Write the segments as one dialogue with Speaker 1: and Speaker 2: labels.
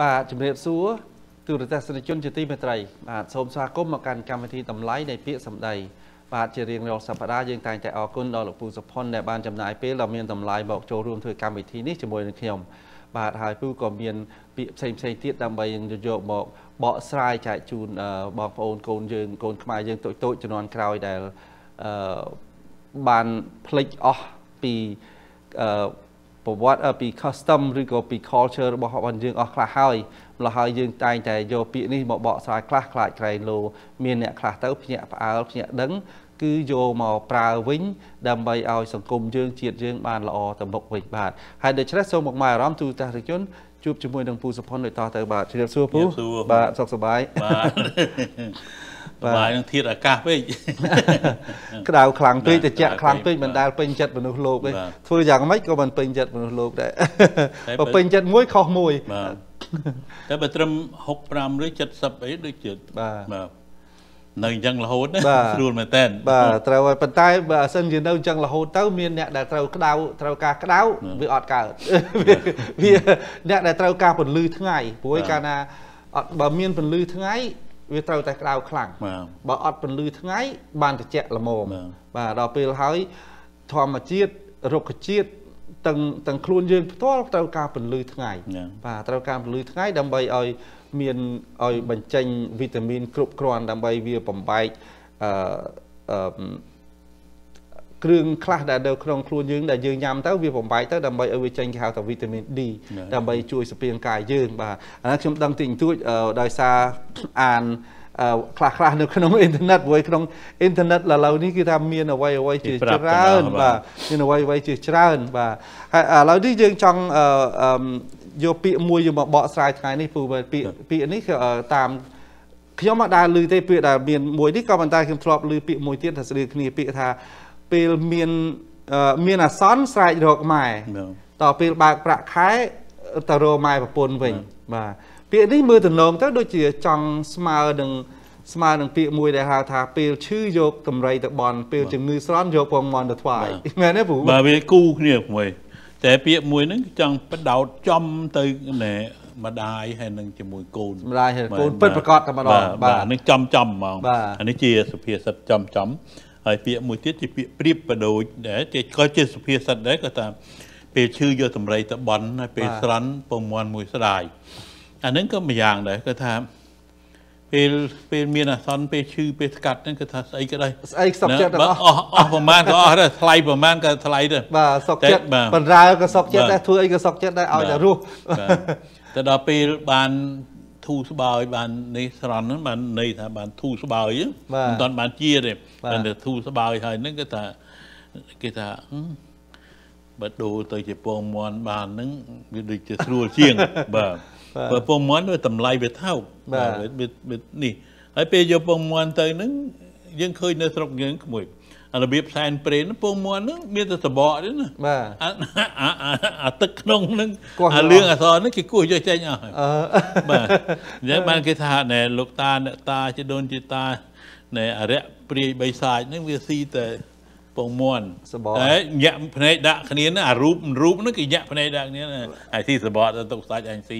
Speaker 1: បាទជំរាបសួរ ទូរទស្សនិកជនជាទីមេត្រីបាទសូមស្វាគមន៍មកកាន់កម្មវិធី តម្លៃនៃពាក្យសម្ដីបាទជារៀងរាល់សប្តាហ៍យើងតែងតែអរគុណដល់លោកពូសុផុនដែលបានចំណាយពេលដ៏មានតម្លៃមកចូលរួមធ្វើកម្មវិធីនេះជាមួយនឹងខ្ញុំបាទហើយពូក៏មានពាក្យផ្សេងផ្សេងទៀតដើម្បីយកមកបកស្រាយចែកជូនបងប្អូនកូនយើង កូនខ្មែរយើងតូចតូចជំនាន់ក្រោយដែលបានផ្លិចអស់ពីប្រវត្តិពី custom ឬក៏ពី culture របស់របស់យើងអស់ខ្លះហើយម្ល៉េះហើយយើងតែងតែយកពាក្យនេះមកបកស្រាយខ្លះខ្លាចក្រែងលោមានអ្នកខ្លះទៅភ្ញាក់ផ្អើលភ្ញាក់ដឹង គឺយកមកប្រើវិញដើម្បីឲ្យសង្គមយើងជាតិយើង បានល្អទៅមុខវិញបាទហើយដូច្នេះសូមមកមកអារម្មណ៍ទូតារិជនជួបជាមួយនឹងពូសុផុនដូចតទៅបាទជម្រាបសួរពូបាទសុខសប្បាយបាទបាទហើយនឹ
Speaker 2: ងធាតុអាកាសពេក
Speaker 1: ក្តៅខ្លាំងពេកត្រជាក់ខ្លាំងពេកមិនដែលពេញចិត្តមនុស្សលោកទេធ្វើយ៉ាងម៉េចក៏មិនពេញចិត្តមនុស្សលោកដែរបើពេញចិត្តមួយខុសមួយ
Speaker 2: តែបើត្រឹម65ឬ70អីដូចជាបាទនៅអញ្ចឹងរហូតណាស្រួលមែនតើបាទ
Speaker 1: ត្រូវហើយប៉ុន្តែបើអសិនជានៅអញ្ចឹងរហូតទៅមានអ្នកដែលត្រូវក្តៅត្រូវការក្តៅវាអត់កើតវាអ្នកដែលត្រូវការពន្លឺថ្ងៃព្រោះឯកាលណាអត់បើមានពន្លឺថ្ងៃវាត្រូវតែក្តៅខ្លាំងបើអត់ពន្លឺថ្ងៃបានត្រជាក់ល្មមបាទដល់ពេលហើយធម្មជាតិរុក្ខជាតិទាំងទាំងខ្លួនយើងផ្ទាល់ត្រូវការពន្លឺថ្ងៃបាទត្រូវការពន្លឺថ្ងៃដើម្បីឲ្យមានឲ្យបញ្ចេញវីតាមីនគ្រប់គ្រាន់ដើម្បីវាបំបែកអឺគ្រឿងខ្លះដែលនៅក្នុងខ្លួនយើងដែលយើងញ៉ាំទៅវាបំបែកទៅដើម្បីឲ្យវាចេញគេហៅថាវីតាមីន D ដើម្បីជួយស្ពាងកាយយើង បាទអានេះខ្ញុំដឹងតិចតួចដោយសារអានខ្លះខ្លះនៅក្នុងអ៊ីនធឺណិតព្រោះក្នុងអ៊ីនធឺណិតឥឡូវនេះគឺថាមានអ្វីអ្វីជាច្រើនបាទមានអ្វីអ្វីជាច្រើនបាទហើយឥឡូវនេះយើងចង់យកពាក្យមួយយកមកបកស្រាយថ្ងៃនេះព្រោះពាក្យពាក្យនេះតាមខ្ញុំមកដើរឮទេពាក្យដែលមានមួយនេះក៏ប៉ុន្តែខ្ញុំធ្លាប់ឮពាក្យមួយទៀតថាស្ដីគ្នាពាក្យថាពេលមានមានអាសន្នស្រែករកម៉ែតពេលបើកប្រាក់ខែទៅរកម៉ែប្រពន្ធវិញ បាទពាក្យនេះមើលទំនងទៅដូចជាចង់ស្មើនឹងស្មើនឹងពាក្យមួយដែលហៅថាពេលឈឺយកតម្រៃទៅបន់ពេលជំងឺស្រន់យកពងមន់ទៅថ្វាយមែនទេព្
Speaker 2: រោះបាទវាគូគ្នាព្រួយតែពាក្យមួយហ្នឹងចង់បដោតចំទៅណែម្ដាយហើយនឹងជាមួយកូនម្ដាយហើយកូនពិតប្រកបតែម្ដងបាទនេះចំចំហ្មងអានេះជាសុភាសិតចំចំហើយពាក្យមួយទៀតជាពាក្យប្រៀបបដូចដែរគេក៏ជាសុភាសិតដែរក៏ថាពេលឈឺយកតម្រៃតបន់ហើយពេលស្រន់ពងមាន់មួយស្ដាយអាហ្នឹងក៏ម្យ៉ាងដែរគឺថាពេលពេលមានអាសន្នពេលឈឺពេលស្កាត់ហ្នឹងគឺថាស្អីក៏ដោយស្អីសុកចិត្តទាំងអស់អស់ប្រមាណក៏អស់ដែរថ្លៃប្រមាណក៏ថ្លៃដែរបាទសុកចិត្តបណ្រើក៏សុកចិត្តដែរ
Speaker 1: ធ្វើអីក៏សុកចិត្តដែរឲ្យតែរស់
Speaker 2: ទៅដល់ពេលបានធូរស្បើយបាននេះស្រន់ហ្នឹងបានន័យថាបានធូរស្បើយមិនទាន់បានជាទេបានតែធូរស្បើយហើយហ្នឹងគឺថាគេថាបើដូរទៅជាពងមន់បានហ្នឹងវាដូចជាស្រួលជាងបាទបើពងមន់វាតម្លៃវាថោកបាទនេះហើយពេលយកពងមន់ទៅហ្នឹងយើងឃើញនៅ ស្រុកយើងក្មួយរបៀបផ្សែនព្រេនពងមាន់ហ្នឹងមានតែសបកទេណាបាទអាទឹកក្នុងហ្នឹងអាលឿងអសរហ្នឹងគេគោះយកចេញអស់បាទអញ្ចឹងបានគេថាណែលោកតាអ្នកតាជីដូនជីតាណែអរិយព្រាយបីសាច់ហ្នឹងវាស៊ីតែពងមាន់សបកហើយញាក់ភ្នែកដាក់គ្នាណាអារូបរូបហ្នឹងគេញាក់ភ្នែកដាក់គ្នាណាអាស៊ីសបកទៅទុកសាច់អញស៊ី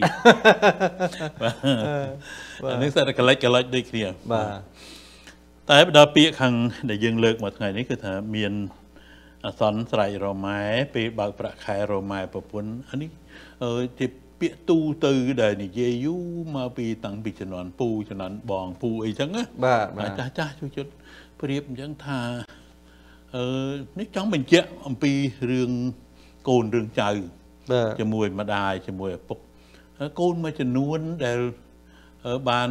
Speaker 2: បាទអានេះសិតតែកលិចកលិចដូចគ្នាបាទតែដល់ពាក្យខាងដែលយើងលើកមកថ្ងៃនេះគឺថាមាន អសន្នស្រ័យរម៉ែពេលបើកប្រាក់ខែរម៉ែប្រពន្ធអានេះជាពាក្យទូទៅដែលនិយាយយូរមកពីតាំងពីជំនាន់ពូជំនាន់បងពូអីចឹងណាបាទចាស់ចាស់ជួយជុតប្រៀបអញ្ចឹងថាអឺនេះចង់បញ្ជាក់អំពីរឿងកូនរឿងចៅជាមួយម្ដាយជាមួយឪពុកកូនមួយចំនួនដែលបាន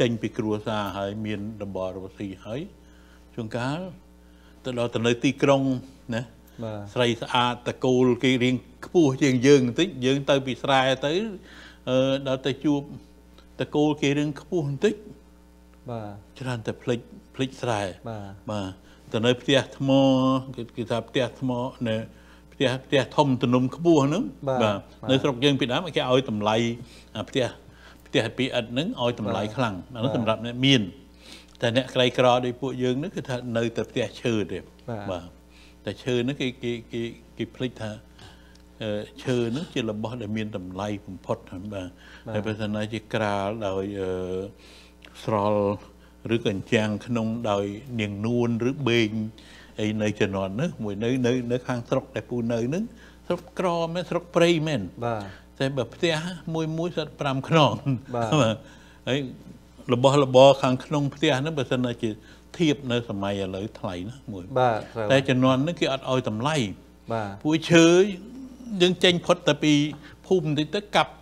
Speaker 2: ចេញពីគ្រួសារហើយមានតំបន់រកស៊ីហើយជួនកាលទៅដល់ទៅនៅទីក្រុងណាស្រីស្អាតតកូលគេរៀងខ្ពស់ជាងយើងបន្តិចយើងទៅពីស្រែទៅអឺដល់ទៅជួបតកូលគេរៀងខ្ពស់បន្តិចបាទច្រើនតែផ្លិចផ្លិចស្រែបាទបាទទៅនៅផ្ទះថ្មគេគេថាផ្ទះថ្មនៅផ្ទះផ្ទះធំទំនុំខ្ពស់ហ្នឹងបាទនៅស្រុកយើងពីដើមគេឲ្យតម្លៃផ្ទះផ្ទះពីឥដ្ឋហ្នឹងឲ្យតម្លៃខ្លាំងអានោះសម្រាប់អ្នកមានតែអ្នកក្រីក្រដោយពួកយើងហ្នឹងគឺថានៅតែផ្ទះឈើទេបាទតែឈើហ្នឹងគេគេគេគេភ្លេចថាឈើហ្នឹងជារបស់ ដែលមាន តម្លៃបំផុតបាទហើយបើសិនណាជាក្រាលដោយស្រល់ឬកញ្ចាំងក្នុងដោយនាងនួនឬបេងអីនៅជំនាន់នោះមួយនៅ នៅនៅខាងស្រុកដែលពូនៅនឹងស្រុកក្រមែនស្រុកព្រៃមែនបាទតែបើផ្ទះមួយមួយសិត5ខ្នងបាទហើយរបស់របរខាងក្នុងផ្ទះហ្នឹងបើសិនជាធៀបនៅសម័យឥឡូវថ្លៃណាស់មួយបាទតែជំនាន់ហ្នឹងគេអត់ឲ្យតម្លៃបាទពួកឈើយ
Speaker 1: ើងចេញផុតតែពីភូមិបន្តិចទៅកាប់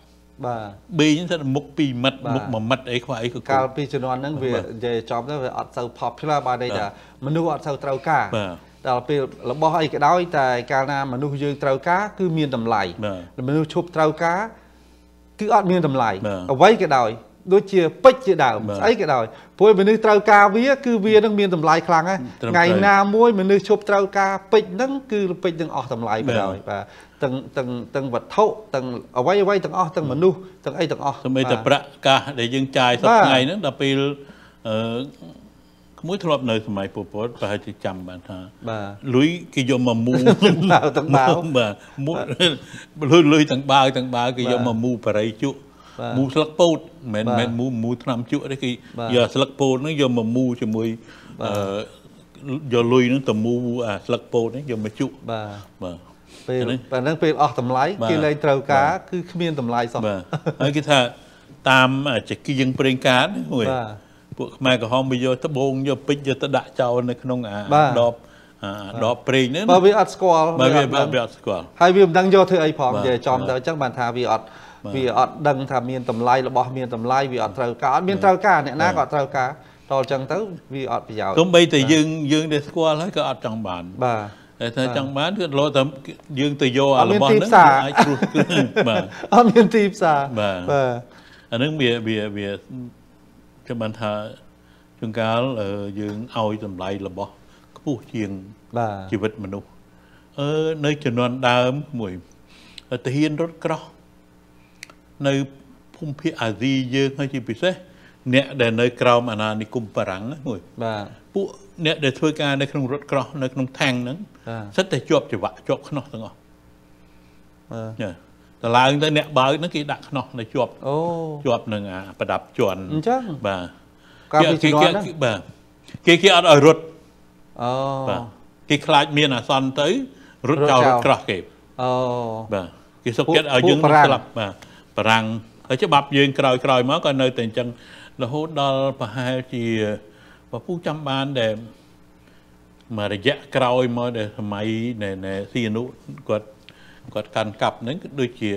Speaker 1: បាទប៊ីហ្នឹងសិតមុខ2មិត្តមុខ1មិត្តអីខ្វះអីក៏កាលពីជំនាន់ហ្នឹងវានិយាយចំទៅវាអត់សូវផប់ផ្លាស់បាទន័យថាមនុស្សអត់សូវត្រូវការបាទដល់ពេលរបស់អីក៏ដោយ តែកាលណាមនុស្សយើងត្រូវការគឺមានតម្លៃមនុស្សឈប់ត្រូវការគឺអត់មានតម្លៃអ្វីក៏ដោយដូចជាពេជ្រជាដើមស្អីក៏ដោយព្រោះមនុស្សត្រូវការវាគឺវានឹងមានតម្លៃខ្លាំងហើយថ្ងៃណាមួយមនុស្សឈប់ត្រូវការពេជ្រហ្នឹងគឺពេជ្រនឹងអស់តម្លៃបណ្ដោយបាទទាំងទាំងទាំងវត្ថុទាំងអ្វីអ្វីទាំងអស់ទាំងមនុស្សទាំងអីទាំងអស់តែប្រាក់
Speaker 2: កាសដែលយើងចាយសប្តាហ៍ថ្ងៃហ្នឹងដល់ពេលអឺក្មួយធ្លាប់នៅសម័យពពតប្រហែលជាចាំបានថាលុយគេយកមកមូបាវទាំងបាវបាទមូលុយលុយទាំងបាវទាំងបាវគេយកមកមូបរិយជក់មូស្លឹកពោតមិនមែនមូមូឆ្នាំជក់ទេគេយកស្លឹកពោតហ្នឹងយកមកមូជាមួយអឺយកលុយហ្នឹងទៅមូអាស្លឹកពោតហ្នឹងយកមកជក់
Speaker 1: បាទបាទពេលប៉ណ្ណឹងពេលអស់តម្លៃ
Speaker 2: គេលែងត្រូវការគឺគ្មានតម្លៃសោះបាទហើយគេថាតាមចង្គៀងប្រេងកាតហ្នឹងហួយបាទពួកខ្មែរក្រហមវាយកត្បូងយកពេជ្រយកទៅដាក់ចោលនៅក្នុងអាដបដបប្រេងហ្នឹងបើវាអត់ស្គាល់បើវាអត់ស្គាល
Speaker 1: ់ហើយវាមិនដឹងយកធ្វើអីផងនិយាយចំទៅអញ្ចឹងបានថាវាអត់វាអត់ដឹងថាមានតម្លៃរបស់មានតម្លៃវាអត់ត្រូវការអត់មានត្រូវការអ្នកណាក៏អត់ត្រូវការតលអញ្ចឹងទៅវាអត់ប្រយោជន៍ទោះបីតែយ
Speaker 2: ើង យើងទៅស្គាល់ហើយក៏អត់ចង់បាន បាទតែថាចង់បានគឺលោតែយើងទៅយកអារបស់ហ្នឹងអាចព្រោះបាទ
Speaker 1: អត់មានទីផ្សារបាទ
Speaker 2: អានឹងវាវាវាខ្ញុំបានថាជួនកាលយើងឲ្យតម្លៃរបស់ខ្ពស់ជាងជីវិតមនុស្សអឺនៅជំនាន់ដើមមួយទាហានរត់ក្រោះនៅភូមិភាគអាស៊ីយើងហើយជាពិសេសអ្នកដែលនៅក្រោមអាណានិគមបារាំងមួយ បាទពួកអ្នកដែលធ្វើការនៅក្នុងរត់ក្រោះនៅក្នុងថាំងហ្នឹងសិតតែជាប់ច្បាក់ជាប់ខ្នោះទាំងអស់បាទទៅឡើងទៅអ្នកបើកហ្នឹងគេដាក់ខ្នោះនៅជាប់អូជាប់នឹងអាប្រដាប់ជន់អញ្ចឹងបាទ
Speaker 1: កាលពីជំនាន់ហ្នឹងបាទ
Speaker 2: គេគេអត់ឲ្យរត់អូគេខ្លាចមានអាសន្នទៅរត់ចោលរត់ក្រោះគេអូបាទគេសុខចិត្តឲ្យយើងស្លាប់បាទបារាំងហើយច្បាប់យើងក្រោយក្រោយមកក៏នៅតែអញ្ចឹងរហូតដល់ប្រហែលជាពពុះចាំបានដែលមករយៈក្រោយមកដែលសម័យនៃស៊ីនុគាត់គាត់កាន់កាប់ហ្នឹងគឺដូចជា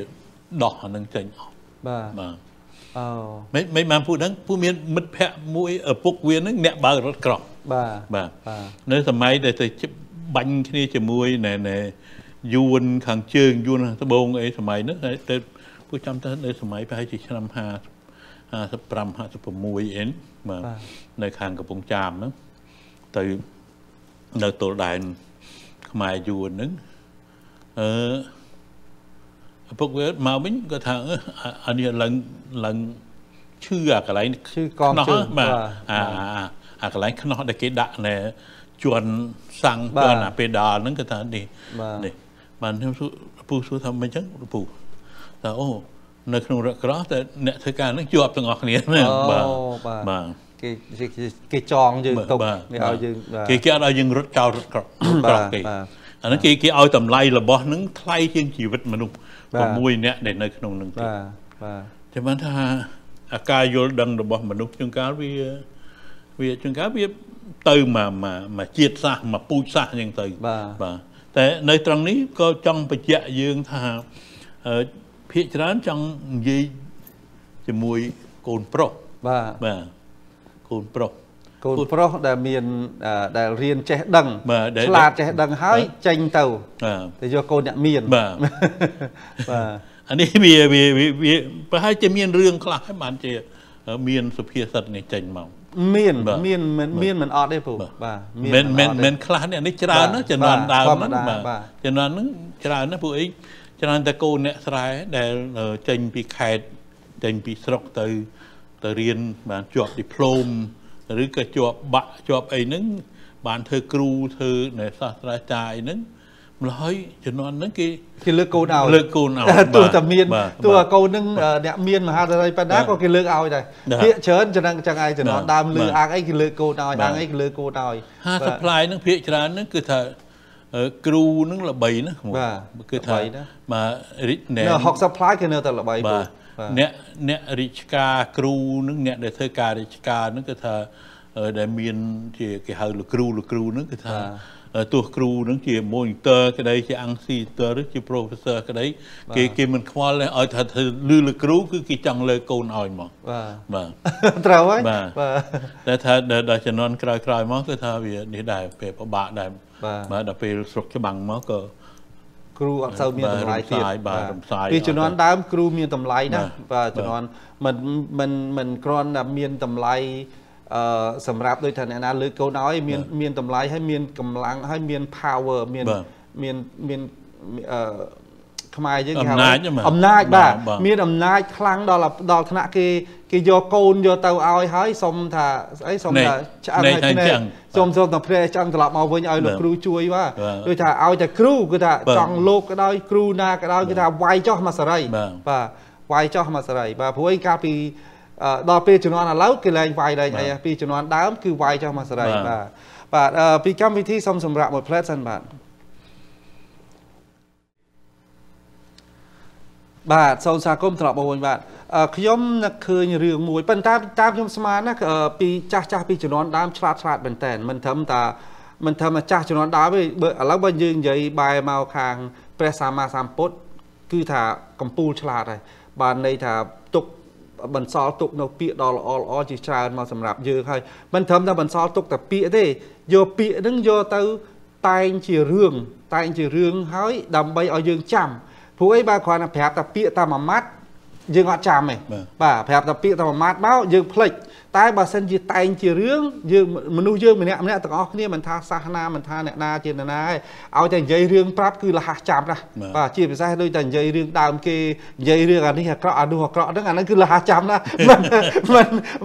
Speaker 2: ដោះអានឹងចេញអស់បាទបាទអូមិនមិនបានពូហ្នឹងពូមានមិត្តភ័ក្ដិមួយឪពុកវាហ្នឹងអ្នកបើករថក្រោះបាទបាទនៅសម័យដែលទៅជិបបាញ់គ្នាជាមួយណែណែយួនខាងជើងយួនត្បូងអីសម័យហ្នឹងទៅពូចាំតើនៅសម័យប្រហែលជាឆ្នាំ50 55 56អីបាទនៅខាងកំពង់ចាមហ្នឹងទៅនៅទល់ដែនខ្មែរយួនហ្នឹងអឺពុកវាមកវិញគាត់ថាអានេះឡើងឡើងឈឺអាកន្លែងឈឺកងជើងបាទអាអាកន្លែងខ្នោះដែលគេដាក់ណែជន់សាំងជន់អាពេដាលហ្នឹងគាត់ថានេះនេះបានខ្ញុំពូសួរថាមិនអញ្ចឹងពូថាអូនៅ ក្នុងរក្រោះតែអ្នកធ្វើការនឹងជាប់ទាំងអស់គ្នាណាបាទបាទ
Speaker 1: គេគេចងយើងទុកនេះឲ្យយើងគេគេអត់ឲ្យ
Speaker 2: យើងរត់ចោលរត់ក្រោះបាទអាហ្នឹងគេគេឲ្យតម្លៃរបស់នឹងថ្លៃជាងជីវិតមនុស្ស6នាក់ដែលនៅក្នុងនឹងទៀតបាទបាទចាំថាអាការយល់ដឹងរបស់មនុស្សជួនកាលវាវាជួនកាលវាទៅមកមកជាតិសាសមកពូជសាសអញ្ចឹងទៅបាទតែនៅត្រង់នេះក៏ចង់បញ្ជាក់យើងថាភាកច្រើនចង់និយាយជាមួយកូនប្រុស
Speaker 1: បាទបាទកូនប្រុសកូនប្រុសដែលមានដែលរៀនចេះដឹងឆ្លាតចេះដឹងហើយចេញទៅទៅយកកូនអ្នកមានបាទ
Speaker 2: បាទអានេះវាវាវាប្រហែលជាមានរឿងខ្លះហ្នឹងបានជា មានសុភាសិតនេះចេញមកមានមា
Speaker 1: នមានមានមិនអត់ទេព្រោះបាទមានមិនមិន
Speaker 2: ខ្លះនេះនេះច្រើនណាចំនួនដើមហ្នឹងបាទចំនួនហ្នឹងច្រើនណាពួកអីច្រើនតែកូនអ្នកស្រែដែលចេញពីខេត្តចេញពីស្រុកទៅ ទៅរៀនបានជាប់ឌីប្លូមឬក៏ជាប់បាក់ជាប់អីហ្នឹងបានធ្វើគ្រ
Speaker 1: ូធ្វើនៅសាស្ត្រាចារ្យអីហ្នឹងម្ល៉េះជំនាន់ហ្នឹងគេគេលើកកូនឲ្យលើកកូនឲ្យទោះតែមានទោះកូនហ្នឹងអ្នកមានមហាត្រីប៉ុណ្ណាក៏គេលើកឲ្យដែរភាកច្រើនចឹងចឹងឯងជំនាន់ដើមលើអាកអីគេលើកកូនឲ្យអាកអីគេលើកកូនឲ្យ50ផ្
Speaker 2: លែហ្នឹងភាកច្រើនហ្នឹងគឺថាគ្រូនឹងល្បីណាស់បាទគឺថាបាទ
Speaker 1: រីកណែ60 supply គេនៅតែល្បីបាទ
Speaker 2: អ្នកអ្នករាជការ គ្រូនឹងអ្នកដែលធ្វើការរាជការនឹងគឺថាដែលមាន ជា គេហៅលោកគ្រូលោកគ្រូនឹងគឺថាទោះគ្រូនឹងជា monitor ក្តី ជា anxiator ឬជា professor ក្តីគេគេមិនខ្វល់ទេឲ្យថាធ្វើលឺលោកគ្រូ គឺគេចង់លើកូនឲ្យមកបាទបាទត្រូវហើយបាទតែថាដល់ជំនាន់ក្រោយៗមកគឺថាវានេះដែរពេលពិបាកដែរបាទដល់ពេលស្រុកច្បាំងមកក៏
Speaker 1: គ្រូអត់សូវមានតម្លៃទៀតបាទរំសាយពីជំនាន់ដើមគ្រូ មានតម្លៃណាស់បាទជំនាន់មិនមិនមិនគ្រាន់តែមានតម្លៃអឺសម្រាប់ដូចថាអ្នកណាលើកូនឲ្យមាន មានតម្លៃហើយមានកម្លាំងហើយមាន power មានមានមានអឺខ្មែរយើងគេហៅអំណាចអំណាចបាទមានអំណាចខ្លាំងដល់ដល់ថ្នាក់គេ គេយកកូនយកទៅឲ្យហើយសុំថាស្អីសុំថាឆ្អឹងឲ្យភ្នែកសុំសុំថាភ្នែកឆ្អឹងត្រឡប់មកវិញឲ្យលោកគ្រូជួយបាទដូចថាឲ្យតែគ្រូគឺថាចង់លោកក៏ដោយគ្រូណាក៏ដោយគឺថាវាយចោះមកសេរីបាទវាយចោះមកសេរីបាទព្រោះឯងកាលពីដល់ពេលជំនាន់ឥឡូវគេលែងវាយលែងអីពីជំនាន់ដើមគឺវាយចោះមកសេរីបាទបាទពីកម្មវិធីសូមសម្រាប់មួយផ្លែតសិនបាទបាទសូមស្វាគមន៍ត្រឡប់មកវិញបាទខ្ញុំនឹកឃើញរឿងមួយប៉ុន្តែតាមខ្ញុំស្មានណាពីចាស់ចាស់ពីជំនាន់ដើមឆ្លាតឆ្លាតមែនតើមិនត្រឹមតាមិនត្រឹមតែចាស់ជំនាន់ដើមទេបើឥឡូវបើយើងនិយាយបែរមកខាង ព្រះសម្មាសម្ពុទ្ធគឺថាកំពូលឆ្លាតហើយបាទន័យថាទុកបន្សល់ទុកនៅពាក្យដ៏ល្អល្អជាច្រើនមកសម្រាប់យើងហើយមិនត្រឹមតែបន្សល់ទុកតែពាក្យទេយកពាក្យហ្នឹងយកទៅតែងជារឿងតែងជារឿងហើយ ដើម្បីឲ្យយើងចាំព្រោះអីបើគ្រាន់តែប្រាប់តែពាក្យតាមមួយម៉ាត់យើងអត់ចាំទេបាទប្រាប់តែពាក្យតាមមួយម៉ាត់មកយើងភ្លេចតែបើសិនជាតែងជារឿងយើងមនុស្សយើងម្នាក់ម្នាក់ទាំងអស់គ្នាមិនថាសាសនាមិនថាអ្នកណាជាអ្នកណាឯងឲ្យតែនិយាយរឿងប្រាប់គឺលះចាប់ណាបាទជាពិសេសដូចតែនិយាយរឿងដើមគេនិយាយរឿងអានេះអាក្រក់អានោះអាក្រក់ហ្នឹងអាហ្នឹងគឺលះចាប់ណាមិន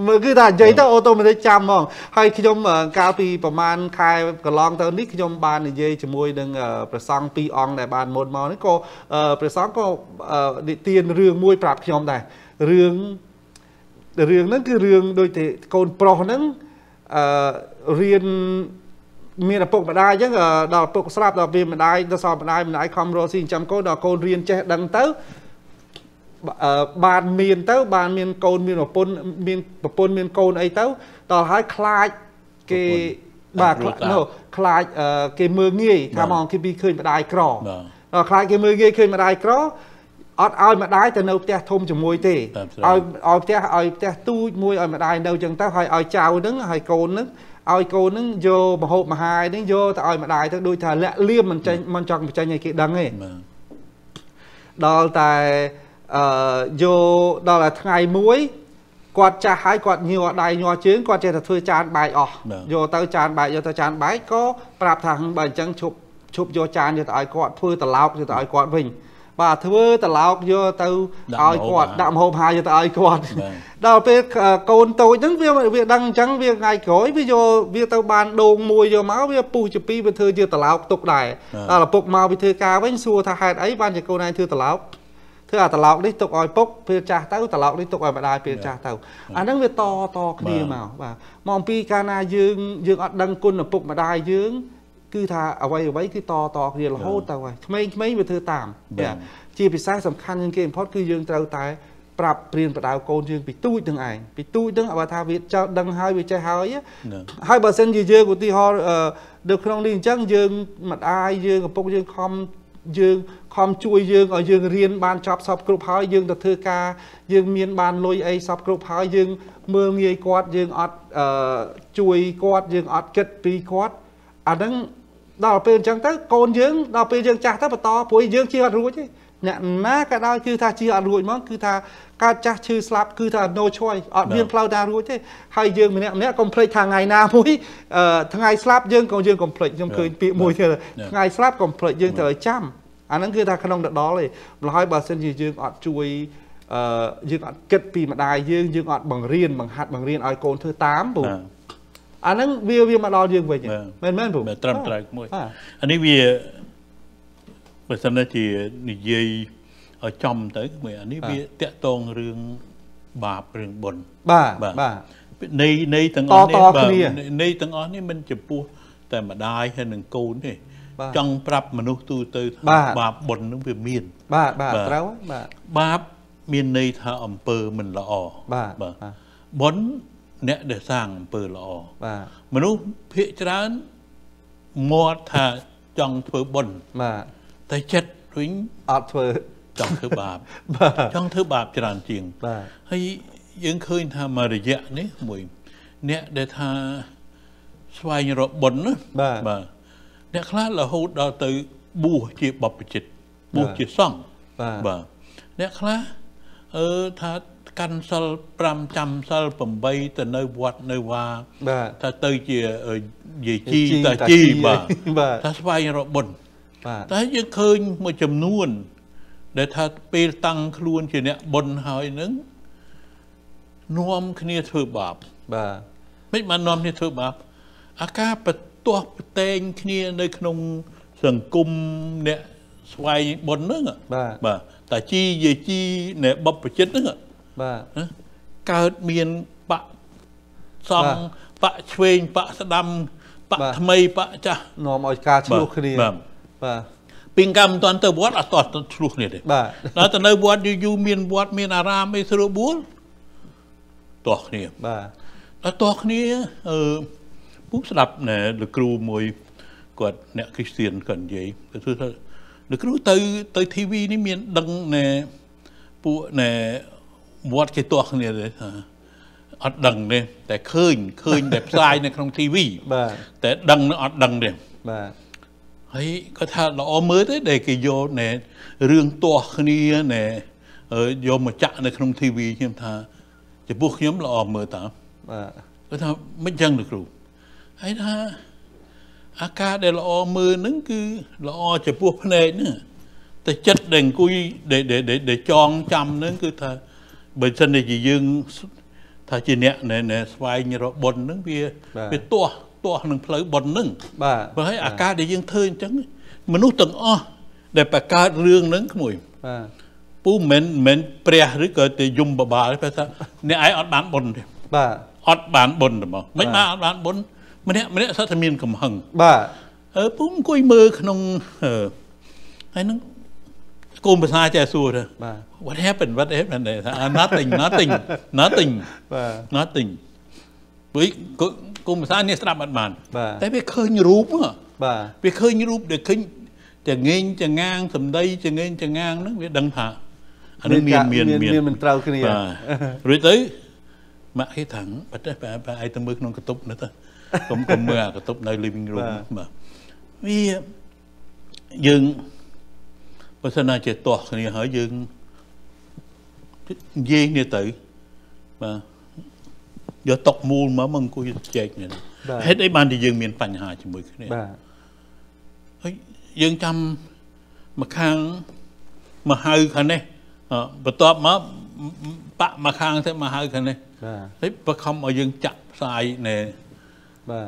Speaker 1: មិនគឺថានិយាយទៅអូតូម៉ាទិកចាំហ្មង ហើយខ្ញុំកាលពីប្រហែលខែកន្លងទៅនេះខ្ញុំបាននិយាយជាមួយ នឹងព្រះសង្ឃពីរអង្គដែលបានមុនមកនេះក៏ព្រះសង្ឃក៏និទានរឿងមួយប្រាប់ខ្ញុំដែររឿងរឿងហ្នឹងគឺរឿងដូចតែកូនប្រុសហ្នឹងអឺរៀនមានឪពុកម្ដាយអញ្ចឹងដល់ឪពុកស្លាប់ដល់វាម្ដាយដល់សោម្ដាយម្ដាយខំរស់ស៊ីចិញ្ចឹមកូនដល់កូនរៀនចេះដឹងទៅបានមានទៅ បាន មានកូនមានប្រពន្ធមានប្រពន្ធមានកូនអីទៅដល់ហើយខ្លាចគេបាទខ្លាចគេមើងងាយថាមកគេពីឃើញម្ដាយក្រដល់ខ្លាចគេមើងងាយឃើញម្ដាយក្រអត់ឲ្យម្ដាយទៅនៅផ្ទះធំជាមួយទេឲ្យឲ្យផ្ទះឲ្យផ្ទះទូចមួយឲ្យម្ដាយនៅចឹងទៅហើយឲ្យចៅនឹងហើយកូននឹងឲ្យកូននឹងយកម្ហូបមហាយនឹងយកទៅឲ្យម្ដាយទៅដូចថាលាក់លៀមមិនចេញមិនចង់បញ្ចេញឲ្យគេដឹងទេដល់តែអឺយកដល់តែថ្ងៃមួយគាត់ចាស់ហើយគាត់ញ័រដៃញ័រជើងគាត់ចេះតែធ្វើចានបាយអស់យកទៅចានបាយយកទៅចានបាយក៏ប្រាប់ថាបើអញ្ចឹងឈប់ឈប់យកចានយកទៅឲ្យគាត់ធ្វើត្រឡោកយកទៅឲ្យគាត់វិញបាទធ្វើត្រឡោកយកទៅឲ្យគាត់ដាក់មហូបហាយកទៅឲ្យគាត់ដល់ពេលកូនតូចហ្នឹងវាវាដឹងអញ្ចឹងវាថ្ងៃក្រោយវាយកវាទៅបានដងមួយយកមកវាពុះជាពីរវាធ្វើជាត្រឡោកទុកដែរដល់ឪពុកមកពីធ្វើការវិញសួរថាហេតុអីបានជាកូនឯងធ្វើត្រឡោកធ្វើអាត្រឡោកនេះទុកឲ្យពុកពេលចាស់ទៅត្រឡោកនេះទុកឲ្យម្ដាយពេលចាស់ទៅអាហ្នឹងវាតតគ្នាមកបាទមកអំពីកាលណាយើងយើងអត់ដឹងគុណឪពុកម្ដាយយើងគឺថាអ្វីអ្វីគឺតតគ្នារហូតទៅហើយក្មេងក្មេងវាធ្វើតាមជាពិសេសសំខាន់ជាងគេបំផុតគឺយើងត្រូវតែប្រាប់ព្រៀនបដៅកូនយើងពីទូចទាំងឯងពីទូចទាំងបើថាវាចោលដឹងហើយវាចេះហើយហើយបើសិនជាយើងឧទាហរណ៍នៅក្នុងនេះអញ្ចឹងយើងមិនអាយយើងកំពុងយើងខំយើងខំជួយយើងឲ្យយើងរៀនបានចប់សពគ្រប់ហើយយើងទៅធ្វើការយើងមានបានលុយអីសពគ្រប់ហើយយើង មើលងាយគាត់យើងអត់ជួយគាត់យើងអត់គិតពីគាត់អាហ្នឹងដល់ពេលអញ្ចឹងទៅកូនយើងដល់ពេលយើងចាស់ទៅបន្តព្រោះយើងជឿអត់រួចទេអ្នកណាក៏ដោយគឺថាជឿអត់រួចហ្មងគឺថាកើតចាស់ឈឺស្លាប់គឺថា no choice អត់មានផ្លូវណារួចទេហើយយើងម្នាក់ម្នាក់កុំភ្លេចថាថ្ងៃណាមួយ ថ្ងៃស្លាប់យើងក៏យើងកុំភ្លេចខ្ញុំឃើញពាក្យមួយទៀតថ្ងៃស្លាប់កុំភ្លេចយើងត្រូវចាំអាហ្នឹងគឺថាក្នុងដដល់ទេម្ល៉េះហើយបើសិនជាយើងអត់ជួយអឺយើងអត់គិតពីម្ដាយយើងយើងអត់បង្រៀនបង្ហាត់បង្រៀនឲ្យកូនធ្វើតាមព្រោះអាហ្នឹងវាវាមកដល់យើងវិញមែនមែនព្រោះត្រឹមត្រូវមួយ
Speaker 2: អានេះវាបើសិនជានិយាយឲ្យចំទៅមួយអានេះវាតាក់ទងរឿងបាបរឿងបុណ្យបាទបាទនៃនៃទាំងអស់នេះបាទនៃទាំងអស់នេះមិនចំពោះតែម្ដាយហើយនឹងកូនទេចង់ប្រាប់មនុស្សទូទៅថាបាបបុណ្យនឹងវាមានបាទបាទត្រូវបាទបាបមានន័យថាអំពើមិនល្អបាទបាទបុណ្យអ្នកដែលសាងអំពើល្អបាទមនុស្សភាកច្រើនមាត់ថាចង់ធ្វើបុណ្យបាទតែចិត្តវិញអត់ធ្វើចង់ធ្វើបាបបាទចង់ធ្វើបាបច្រើនជាងបាទហើយយើងឃើញថាមករយៈនេះមួយ អ្នកដែលថាស្វែងរកបុណ្យណាបាទអ្នកខ្លះរហូតដល់ទៅបួសជាបព្វជិតបួសជាសង្ឃបាទអ្នកខ្លះអឺថាកាន់សិល5ចាំសិល8ទៅនៅវត្តនៅវាថាទៅជាយាយជីតាជីបាទថាស្វែងរកបុណ្យតែយើងឃើញមួយចំនួន ដែលថាពេលតាំងខ្លួនជាអ្នកបុណ្យហើយនឹងនាំគ្នាធ្វើបាប បាទមិនបាននាំគ្នាធ្វើបាប អាការបន្ទាស់ប្រតែងគ្នានៅក្នុងសង្គមអ្នកស្វែងបុណ្យហ្នឹងបាទបាទតាជីយាយជីអ្នកបបប្រជិតហ្នឹងបាទកើតមានបកសំបកឆ្វេងបកស្ដាំបកថ្មីបកចាស់នាំឲ្យការឆ្លោះគ្នាបាទបាទពីកម្មមិនតាន់ទៅវត្តអត់តឆ្លោះគ្នាទេបាទដល់ទៅនៅវត្តយូរយូរមានវត្ត មានអារាមអីស្រួលបួលតោះគ្នាបាទដល់តោះគ្នាអឺពូស្ដាប់ណែលោកគ្រូមួយគាត់អ្នកគ្រីស្ទៀនគាត់និយាយគាត់ធ្វើថាលោកគ្រូទៅទៅ TV នេះមាន ដឹងណែពួកណែវត្តគេទាស់គ្នាទេអត់ដឹងទេតែឃើញឃើញតែផ្សាយនៅក្នុង TV បាទតែដឹងនឹងអត់ដឹងទេបាទហើយគាត់ថាល្អមើលទេដែលគេយកណែរឿងទាស់គ្នាណែយកមកចាក់នៅក្នុង TV ខ្ញុំថាចំពោះខ្ញុំល្អមើលតាបាទគាត់ថាមិនចឹងលោកគ្រូហើយថាអាការដែលល្អមើលហ្នឹងគឺល្អចំពោះភ្នែកហ្នឹងតែចិត្តដែលអង្គុយដែលចងចាំហ្នឹងគឺថាបើមិនទេជាយើងថាជាអ្នកស្វែងរកបុណ្យហ្នឹងវាវាទាស់ទាស់នឹងផ្លូវបុណ្យហ្នឹងបាទព្រោះហើយអាការដែលយើងធ្វើអញ្ចឹងមនុស្សទាំងអស់ដែលបង្កើតរឿងហ្នឹងក្មួយបាទពូមិនមិនព្រះឬក៏ទេយមបបាលគាត់ថាអ្នកឯងអត់បានបុណ្យទេបាទអត់បានបុណ្យទេមកមិនបានអត់បានបុណ្យម្នាក់ម្នាក់សត្វតែមានកំហឹងបាទអើពូអង្គុយមើលក្នុងហើយហ្នឹងកូនភាសាចេះសួរទៅបាទ what happened what happened nothing nothing nothing បាទ nothing ព្រោះកូនភាសានេះស្ដាប់អត់បានតែវាឃើញរូបបាទវាឃើញរូបដែលឃើញចងេងចងាងសម្ដីចងេងចងាងហ្នឹងវាដឹងថា
Speaker 1: អានឹងមានមានមានមិនត្រូវគ្នា
Speaker 2: រួចទៅម៉ាក់ហេថាំងបើតែបើឯងទៅមើលក្នុងកតុបនោះទៅកុំកុំមើលអាកតុបនៅ living room បាទវាយើងបើសិនណាជាទាស់គ្នាហើយយើងនិយាយគ្នាទៅបាទយកຕົកមូលមកមកអង្គុយចែកគ្នាហេតុអីបានដែលយើងមានបញ្ហាជាមួយគ្នាបាទហើយយើងចាំមកខាងមកហៅខាងនេះបន្ទាប់មកបាក់មកខាងទៅមកហៅខាងនេះបាទហើយប
Speaker 1: ខំឲ្យយើងចាក់ផ្សាយណែបាទ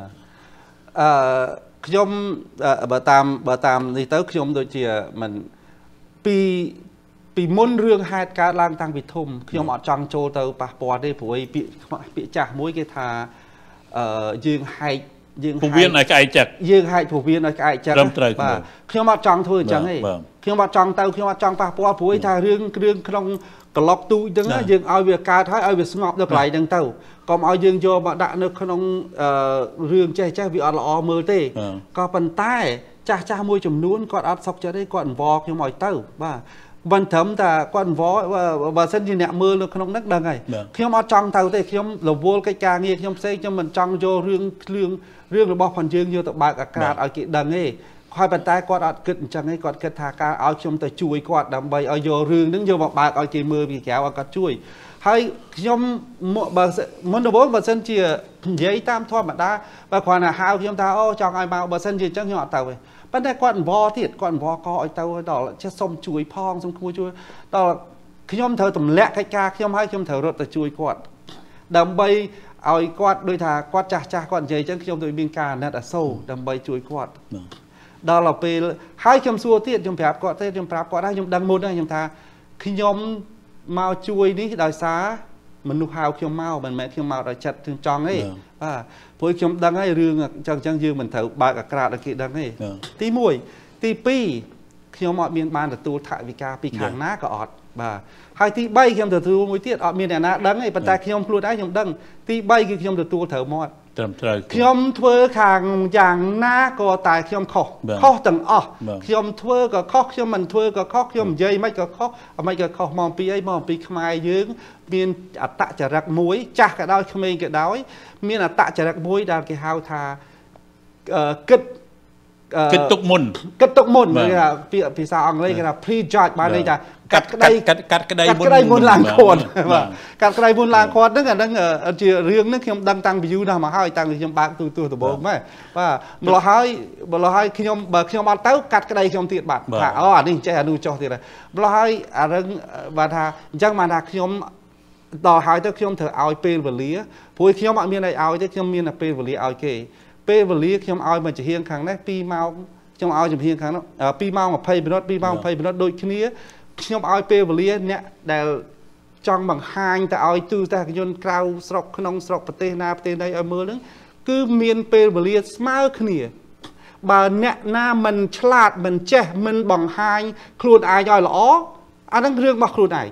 Speaker 1: អឺខ្ញុំបើតាមបើតាមនេះទៅខ្ញុំដូចជាមិនពីពីមុនរឿងហេតុកើតឡើងតាំងពីធំខ្ញុំអត់ចង់ចូលទៅប៉ះពាល់ទេព្រោះពាក្យពាក្យចាស់មួយគេថាអឺយើងហែកយើងពវៀនឲ្យក្អែកចិត្តយើងហែកពវៀនឲ្យក្អែកចិត្តត្រឹមត្រូវបាទខ្ញុំអត់ចង់ធ្វើអញ្ចឹងទេខ្ញុំអត់ចង់ទៅខ្ញុំអត់ចង់ប៉ះពាល់ព្រួយថារឿងគ្រឿងក្នុងក្លុកទូចហ្នឹងយើងឲ្យវាកើតហើយឲ្យវាស្ងប់នៅកន្លែងហ្នឹងទៅកុំឲ្យយើងយកមកដាក់នៅក្នុងរឿងចេះចេះវាអត់ល្អមើលទេក៏ប៉ុន្តែចាស់ចាស់មួយចំនួនគាត់អត់សុខចិត្តទេគាត់អង្វរខ្ញុំឲ្យទៅបាទបានត្រឹមតែគាត់អង្វរបើសិនជាអ្នកមើលនៅក្នុងហ្នឹងដឹងហើយខ្ញុំអត់ចង់ទៅទេខ្ញុំរវល់កិច្ចការងារខ្ញុំផ្សេងខ្ញុំមិនចង់យករឿងគ្រឿងរឿងរបស់ផងយើងយកទៅបើកអាកាសឲ្យគេដឹងទេហើយប៉ុន្តែគាត់អត់គិតអញ្ចឹងទេគាត់គិតថាការឲ្យខ្ញុំទៅជួយគាត់ដើម្បីឲ្យយករឿងហ្នឹងយកមកបើកឲ្យគេមើលពីក្រៅឲ្យគាត់ជួយហើយខ្ញុំបើមុនដំបូងបើសិនជានិយាយតាមធម្មតាបើគ្រាន់តែហៅខ្ញុំថាអូចង់ឲ្យមកបើសិនជាអញ្ចឹងខ្ញុំអត់ទៅទេប៉ុន្តែគាត់អង្វរទៀតគាត់អង្វរកឲ្យទៅដល់ចេះសុំជួយផងសុំគួរជួយដល់ខ្ញុំត្រូវទម្លាក់កិច្ចការខ្ញុំហើយខ្ញុំត្រូវរត់ទៅជួយគាត់ ដើម្បីឲ្យគាត់ដូចថាគាត់ចាស់ចាស់គាត់និយាយអញ្ចឹងខ្ញុំដូចមានការអាណិតអាសូរដើម្បីជួយគាត់ដល់ទៅពេលហើយខ្ញុំសួរទៀតខ្ញុំប្រាប់គាត់ទេខ្ញុំប្រាប់គាត់ហើយខ្ញុំដឹងមុនហើយខ្ញុំថាខ្ញុំមកជួយ នេះដោយសារមនុស្សហៅខ្ញុំមកមិនមែនខ្ញុំមកដោយចិត្តខ្ញុំចង់ទេបាទព្រោះខ្ញុំដឹងហើយរឿងអញ្ចឹងអញ្ចឹងយើងមិនត្រូវបើកអាក្រាតឲ្យគេដឹងទេទី1ទី2ខ្ញុំអត់មាន បានទទួលថវិកាពីខាងណាក៏អត់បាទហើយទី3ខ្ញុំទទួលមួយទៀតអត់មានអ្នកណាដឹងទេប៉ុន្តែខ្ញុំខ្លួនឯងខ្ញុំដឹងទី3គឺខ្ញុំទទួលត្រូវមាត់
Speaker 2: ត្រឹមត្រូវខ្ញ
Speaker 1: ុំធ្វើខាងយ៉ាងណាក៏តែខ្ញុំខុសខុសទាំងអស់ខ្ញុំធ្វើក៏ខុសខ្ញុំមិនធ្វើក៏ខុសខ្ញុំនិយាយមិនក៏ខុសមិនក៏ខុសមកពីអីមកពីខ្មែរយើងមានអតចរិតមួយចាស់ក៏ដោយក្មេងក៏ដោយមានអតចរិតមួយដែលគេហៅថាគិតគិតទុកមុនគិតទុកមុនគេថាភាសាអង់គ្លេសគេថា prejudge បានន័យថាកាត់ក្តីកាត់កាត់ក្តីមុនក្តីមុនឡើងគាត់បាទកាត់ក្តីមុនឡើងគាត់ហ្នឹងអាហ្នឹងអត់ជារឿងហ្នឹងខ្ញុំដឹងតាំងពីយូរណាស់មកហើយតាំងពីខ្ញុំបើកទូទស្សន៍ដំបូងម៉ែបាទម្លោះហើយម្លោះហើយខ្ញុំបើខ្ញុំអត់ទៅកាត់ក្តីខ្ញុំទៀតបាទថាអូអានេះចេះអានោះចោះទៀតហើយម្លោះហើយអារឿងបាទថាអញ្ចឹងបានថាខ្ញុំដល់ហើយទៅខ្ញុំត្រូវឲ្យពេលវេលាព្រោះខ្ញុំអត់មានអីឲ្យទេខ្ញុំមានតែពេលវេលាឲ្យគេពេលវេលាខ្ញុំឲ្យមកចំហៀងខាងនេះ2ម៉ោងខ្ញុំឲ្យចំហៀងខាងនោះ2ម៉ោង20មិនិត2ម៉ោង20មិនិតដូចគ្នាខ្ញុំឲ្យពេលវេលាអ្នកដែល ចង់បង្ហាញទៅឲ្យទូតាជនក្រៅស្រុកក្នុងស្រុកប្រទេសណាប្រទេសណីឲ្យមើលហ្នឹងគឺមានពេលវេលាស្មើគ្នាបើអ្នកណាមិនឆ្លាតមិនចេះមិនបង្ហាញខ្លួនឯងឲ្យល្អអាហ្នឹងរឿងរបស់ខ្លួនឯង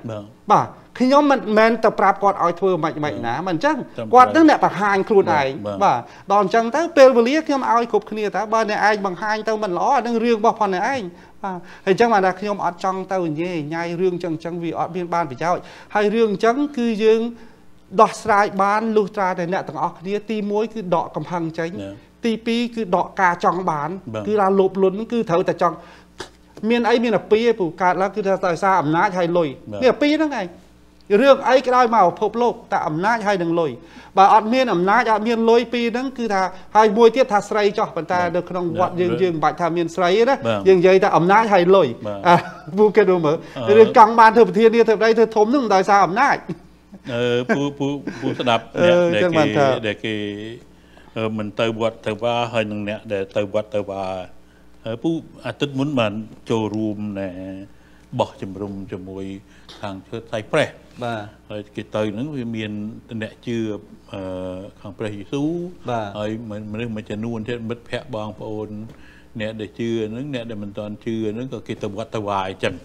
Speaker 1: បាទខ្ញុំមិនមែនទៅប្រាប់គាត់ឲ្យធ្វើមិនមិនណាមិនអញ្ចឹងគាត់នឹងអ្នកបង្ហាញខ្លួនឯងបាទដល់អញ្ចឹងទៅពេលវេលាខ្ញុំឲ្យគ្រប់គ្នាតើបើអ្នកឯងបង្ហាញទៅមិនល្អអានឹងរឿងរបស់ផងអ្នកឯងបាទហើយអញ្ចឹងបានថាខ្ញុំអត់ចង់ទៅញ៉េញ៉ៃរឿងអញ្ចឹងអញ្ចឹងវាអត់មានបានប្រយោជន៍ហើយរឿងអញ្ចឹងគឺយើងដោះស្រាយបានលុះត្រាតែអ្នកទាំងអស់គ្នាទី1គឺដកកំហឹងចេញទី2គឺដកការចង់បានគឺថាលោភលន់គឺត្រូវតែចង់មានអីមានអាពីឯងពូកើតឡើងគឺថាដោយសារអំណាចហើយលុយនេះអាពីហ្នឹងឯងរឿងអីក្រោយមកភពលោកតែអំណាចហើយនឹងលុយបើអត់មានអំណាចអត់មានលុយពីរហ្នឹងគឺថាហើយមួយទៀតថាស្រីចោះប៉ុន្តែនៅក្នុងវត្តយើងយើងមិនបាច់ថាមានស្រីទេណាយើងនិយាយតែអំណាចហើយលុយពូគេទៅមើលរឿងកង់បានធ្វើប្រធានាធិបតីធ្វើធំហ្នឹងមិនដោយសារអំណាច
Speaker 2: អឺពូពូពូស្ដាប់អ្នកដែលគេដែលគេមិនទៅវត្តទៅវាហើយនឹងអ្នកដែលទៅវត្តទៅវាពូអាទិត្យមុនបានចូលរួមណែបោះជំរុំជាមួយខាងឈើថៃប្រេះបាទហើយគេទៅហ្នឹងវាមានតំណាក់ជឿខាងព្រះយេស៊ូវហើយមនុស្សមួយចំនួនទៀតមិត្តភ័ក្តិបងប្អូន អ្នកដែលជឿហ្នឹងអ្នកដែលមិនទាន់ជឿហ្នឹងក៏គេទៅវត្តទៅវាយអញ្ចឹង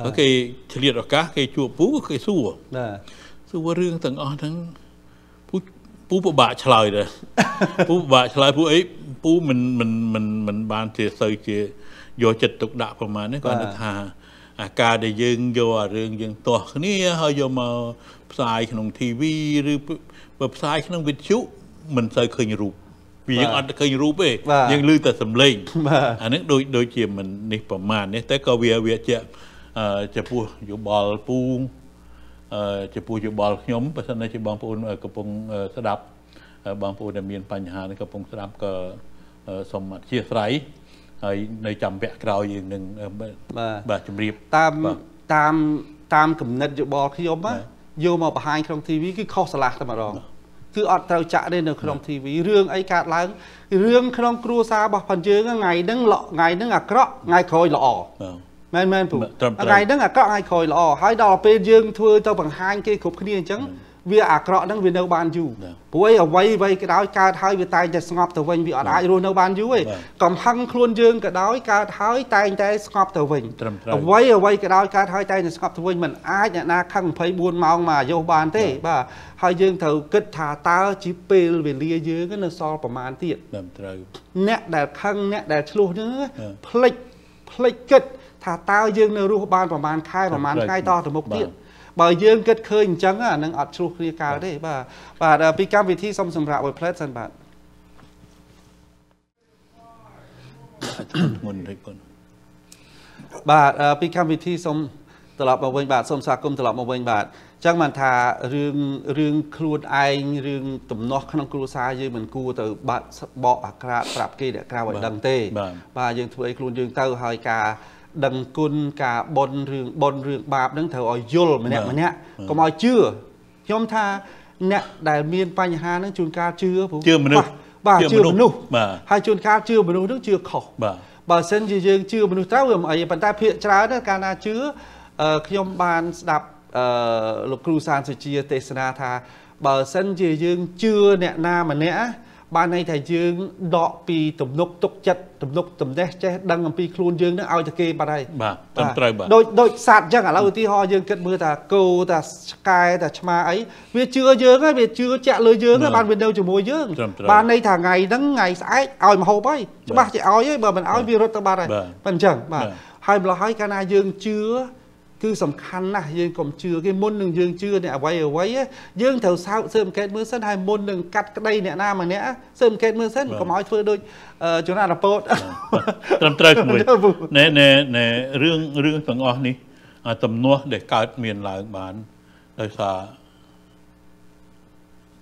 Speaker 2: ហើយគេឆ្លៀតឱកាស គេជួបពូគេសួរបាទសួររឿងទាំងអស់ហ្នឹងពូពូពិបាកឆ្លើយដែរពូពិបាកឆ្លើយពូអីពូមិនមិនមិនមិនបានជាសូវជាយកចិត្តទុកដាក់ប្រហែលនេះគាត់ថាអាការដែលយើងយកអារឿងយើងទាស់គ្នាហើយយកមកផ្សាយក្នុង TV ឬផ្សាយ ក្នុងវិទ្យុមិនសូវឃើញរូបវាយើងអត់ឃើញរូបទេយើងឮតែសំឡេងអានេះដូចដូចជាមិននេះប្រមាណនេះតែក៏វាវាជាចំពោះយោបល់ពូងចំពោះយោបល់ខ្ញុំបើសិនជាបងប្អូនកំពុងស្ដាប់បងប្អូនដែលមាន បញ្ហានេះកំពុងស្ដាប់ក៏សូមអធិស្ឋានហើយនៅចាំវគ្គក្រោយយើងនឹងបាទជម្រាប
Speaker 1: តាមតាមតាមគំនិតយោបល់ខ្ញុំយកមកបង្ហាញក្នុង TV គឺខុសឆ្លាស់តែម្ដងគឺអត់ត្រូវចាក់ទេនៅក្នុង TV រឿងអីកើតឡើងរឿងក្នុងគ្រួសាររបស់ផងយើងថ្ងៃហ្នឹងថ្ងៃហ្នឹងអាក្រក់ថ្ងៃក្រោយល្អមែនមែនព្រោះថ្ងៃហ្នឹងអាក្រក់ថ្ងៃក្រោយល្អហើយដល់ពេលយើងធ្វើទៅបង្ហាញគេគ្រប់គ្នាអញ្ចឹងវាអាក្រក់ហ្នឹងវានៅបានយូរព្រោះអីអ្វីអ្វីក៏ដោយកើតហើយវាតែងតែស្ងប់ទៅវិញវាអត់អាចរស់នៅបានយូរទេកំហឹងខ្លួនយើងក៏ដោយកើតហើយតែងតែស្ងប់ទៅវិញអ្វីអ្វីក៏ដោយកើតហើយតែងតែស្ងប់ទៅវិញมันអាចអ្នកណាខឹង24ម៉ោងមកអាយុបានទេបាទហើយយើងត្រូវគិតថាតើជីពេលវេលាយើងនៅសល់ប្រមាណទៀតត្រូវអ្នកដែលខឹងអ្នកដែលឆ្លោះហ្នឹងភ្លេចភ្លេចគិតថាតើយើងនៅរស់បានប្រមាណខែប្រមាណថ្ងៃតទៅមុខទៀតបាទបើយើងគិតឃើញអញ្ចឹងអានឹងអត់ឆ្លោះគ្នាកើតទេបាទបាទពីកម្មវិធីសូមសម្រាប់មួយផ្លែតសិនបាទមុនរីកបងបាទពីកម្មវិធីសូមត្រឡប់មកវិញបាទសូមស្វាគមន៍ត្រឡប់មកវិញបាទចឹងបានថារឿងរឿងខ្លួនឯងរឿងទំនាស់ក្នុងគ្រួសារយើងមិនគួរទៅបាក់បកអាក្រាតប្រាប់គេអ្នកក្រៅឲ្យដឹងទេ បាទយើងធ្វើឲ្យខ្លួនយើងទៅហើយការដឹងគុណការបនរឿងបនរឿងបាបហ្នឹងត្រូវឲ្យយល់ម្នាក់ម្នាក់កុំឲ្យជឿខ្ញុំថាអ្នកដែលមាន បញ្ហាហ្នឹងជួនកាលជឿព្រោះជឿមនុស្សបាទជឿមនុស្សហើយជួនកាលជឿមនុស្សហ្នឹងជឿខុសបាទបើសិនជាយើងជឿមនុស្សទៅវាមិនអីប៉ុន្តែភាកច្រើនកាលណាជឿខ្ញុំបានស្ដាប់លោកគ្រូសានសុជាទេសនាថាបើសិនជាយើងជឿអ្នកណាម្នាក់បានន័យថាយើងដក ពីទំនុកទុកចិត្តទំនុកទំនេះចេះដឹងអំពីខ្លួនយើងនឹងឲ្យតែគេបាត់ហើយបាទត្រឹមត្រូវបាទដូចដូចសัตว์អញ្ចឹងឥឡូវឧទាហរណ៍យើងគិតមើលថាគោថាឆ្កែថាឆ្មាអីវាជឿយើងហើយវាជឿជាក់លើយើងហើយបានវានៅជាមួយយើងបានន័យថាថ្ងៃហ្នឹងថ្ងៃស្អែកឲ្យមហូបហើយច្បាស់ជាឲ្យហើយបើមិនឲ្យវារត់ទៅបាត់ហើយប៉ុណ្ណឹងបាទហើយម្ល៉េះហើយកាលណាយើងជឿគឺសំខាន់ណាស់យើងកុំជឿគេមុននឹងយើងជឿអ្នកអ្វីអ្វីយើងត្រូវសោកសើអង្កេតមើលសិនហើយមុននឹងកាត់ក្តីអ្នកណាម្នាក់សើអង្កេតមើលសិនកុំឲ្យធ្វើដូចជំនារពត
Speaker 2: ត្រឹមត្រូវមួយណែណែណែរឿងរឿងទាំងអស់នេះទំនាស់ដែលកើតមានឡើងបានដោយសារ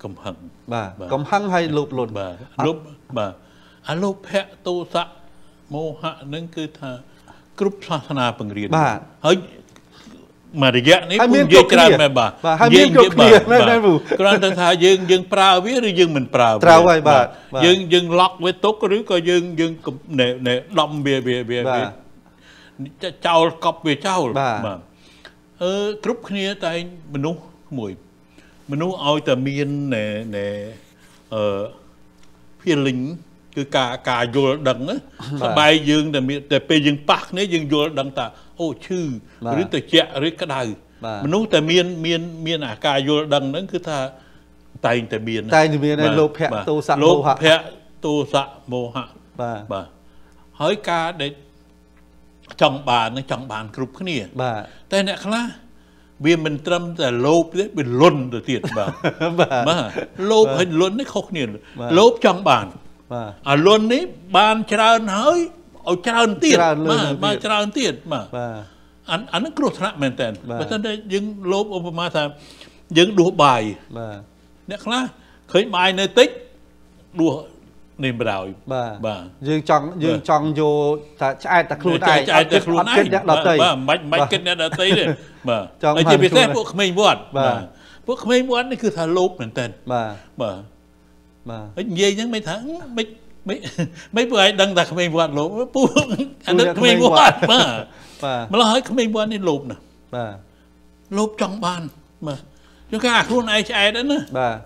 Speaker 2: កំហឹងបាទកំហឹងហើយលោភលន់បាទលោភបាទអាលោភៈទោសៈមោហៈនឹងគឺថាគ្រប់សាសនាបង្រៀនបាទហើយមួយរយៈនេះពុំនិយាយច្រើនមែនបាទហើយមានគ្រប់គ្នាមែនទេពូគ្រាន់តែថាយើងយើងប្រើវាឬយើងមិនប្រើវាត្រូវហើយបាទយើងយើងឡុកវាទុកឬក៏យើងយើងដំវាវាវាចោលកប់វាចោលបាទអឺគ្រប់គ្នាតែមនុស្សមួយមនុស្សឲ្យតែមានណែអឺ feeling គឺការការយល់ដឹងសបែកយើងតែមានតែពេលយើងប៉ះគ្នាយើងយល់ដឹងថាអូឈឺឬត្រជាក់ឬក្តៅមនុស្សតែមានមានមាន អាការយល់ដឹងហ្នឹងគឺថាតែងតែមាន
Speaker 1: តែងតែមានលោភៈទោសៈមោហៈលោភៈ
Speaker 2: ទោសៈមោហៈបាទបាទហើយការដែលចង់បានចង់បានគ្រប់គ្នាបាទតែអ្នកខ្លះវាមិនត្រឹមតែលោភទេវាលុនទៅទៀតបាទបាទលោភហើយលុននេះខុសគ្នាលោភចង់បានបាទអាលុននេះបានច្រើនហើយឲ្យច្រើនទៀតបាទបាទច្រើនទៀតបាទបាទអានឹងគ្រោះថ្នាក់មែនតើបើមិនតែយើងលោបឧបមាថាយើងដួសបាយបាទអ្នកខ្លះ
Speaker 1: ឃើញបាយនៅតិចដួសនេះបណ្ដោយបាទបាទយើងចង់យើងចង់យកតែឆ្អែតតែខ្លួនឯងឆ្អែតតែខ្លួនឯងបាទមិនមិនគិតអ្នកដតីទេបាទហើយជាពិសេសពួកក្មេងវត្តបាទពួកក្មេងវត្តនេះគឺថាលោបមែនតើបាទ
Speaker 2: បាទបាទនិយាយហ្នឹងមិនថាមិនមិនមិនពួកឯងដឹងថាក្មេងវត្តលោ
Speaker 1: ភពូអានេះក្មេងវត្តបាទបាទម្ល៉េះឲ្យក្មេ
Speaker 2: ងវត្តនេះលោភណាស់បាទលោភចង់បានបាទយើងគេអាខ្លួនឯងឆ្អែតហ្នឹងណា
Speaker 1: បាទ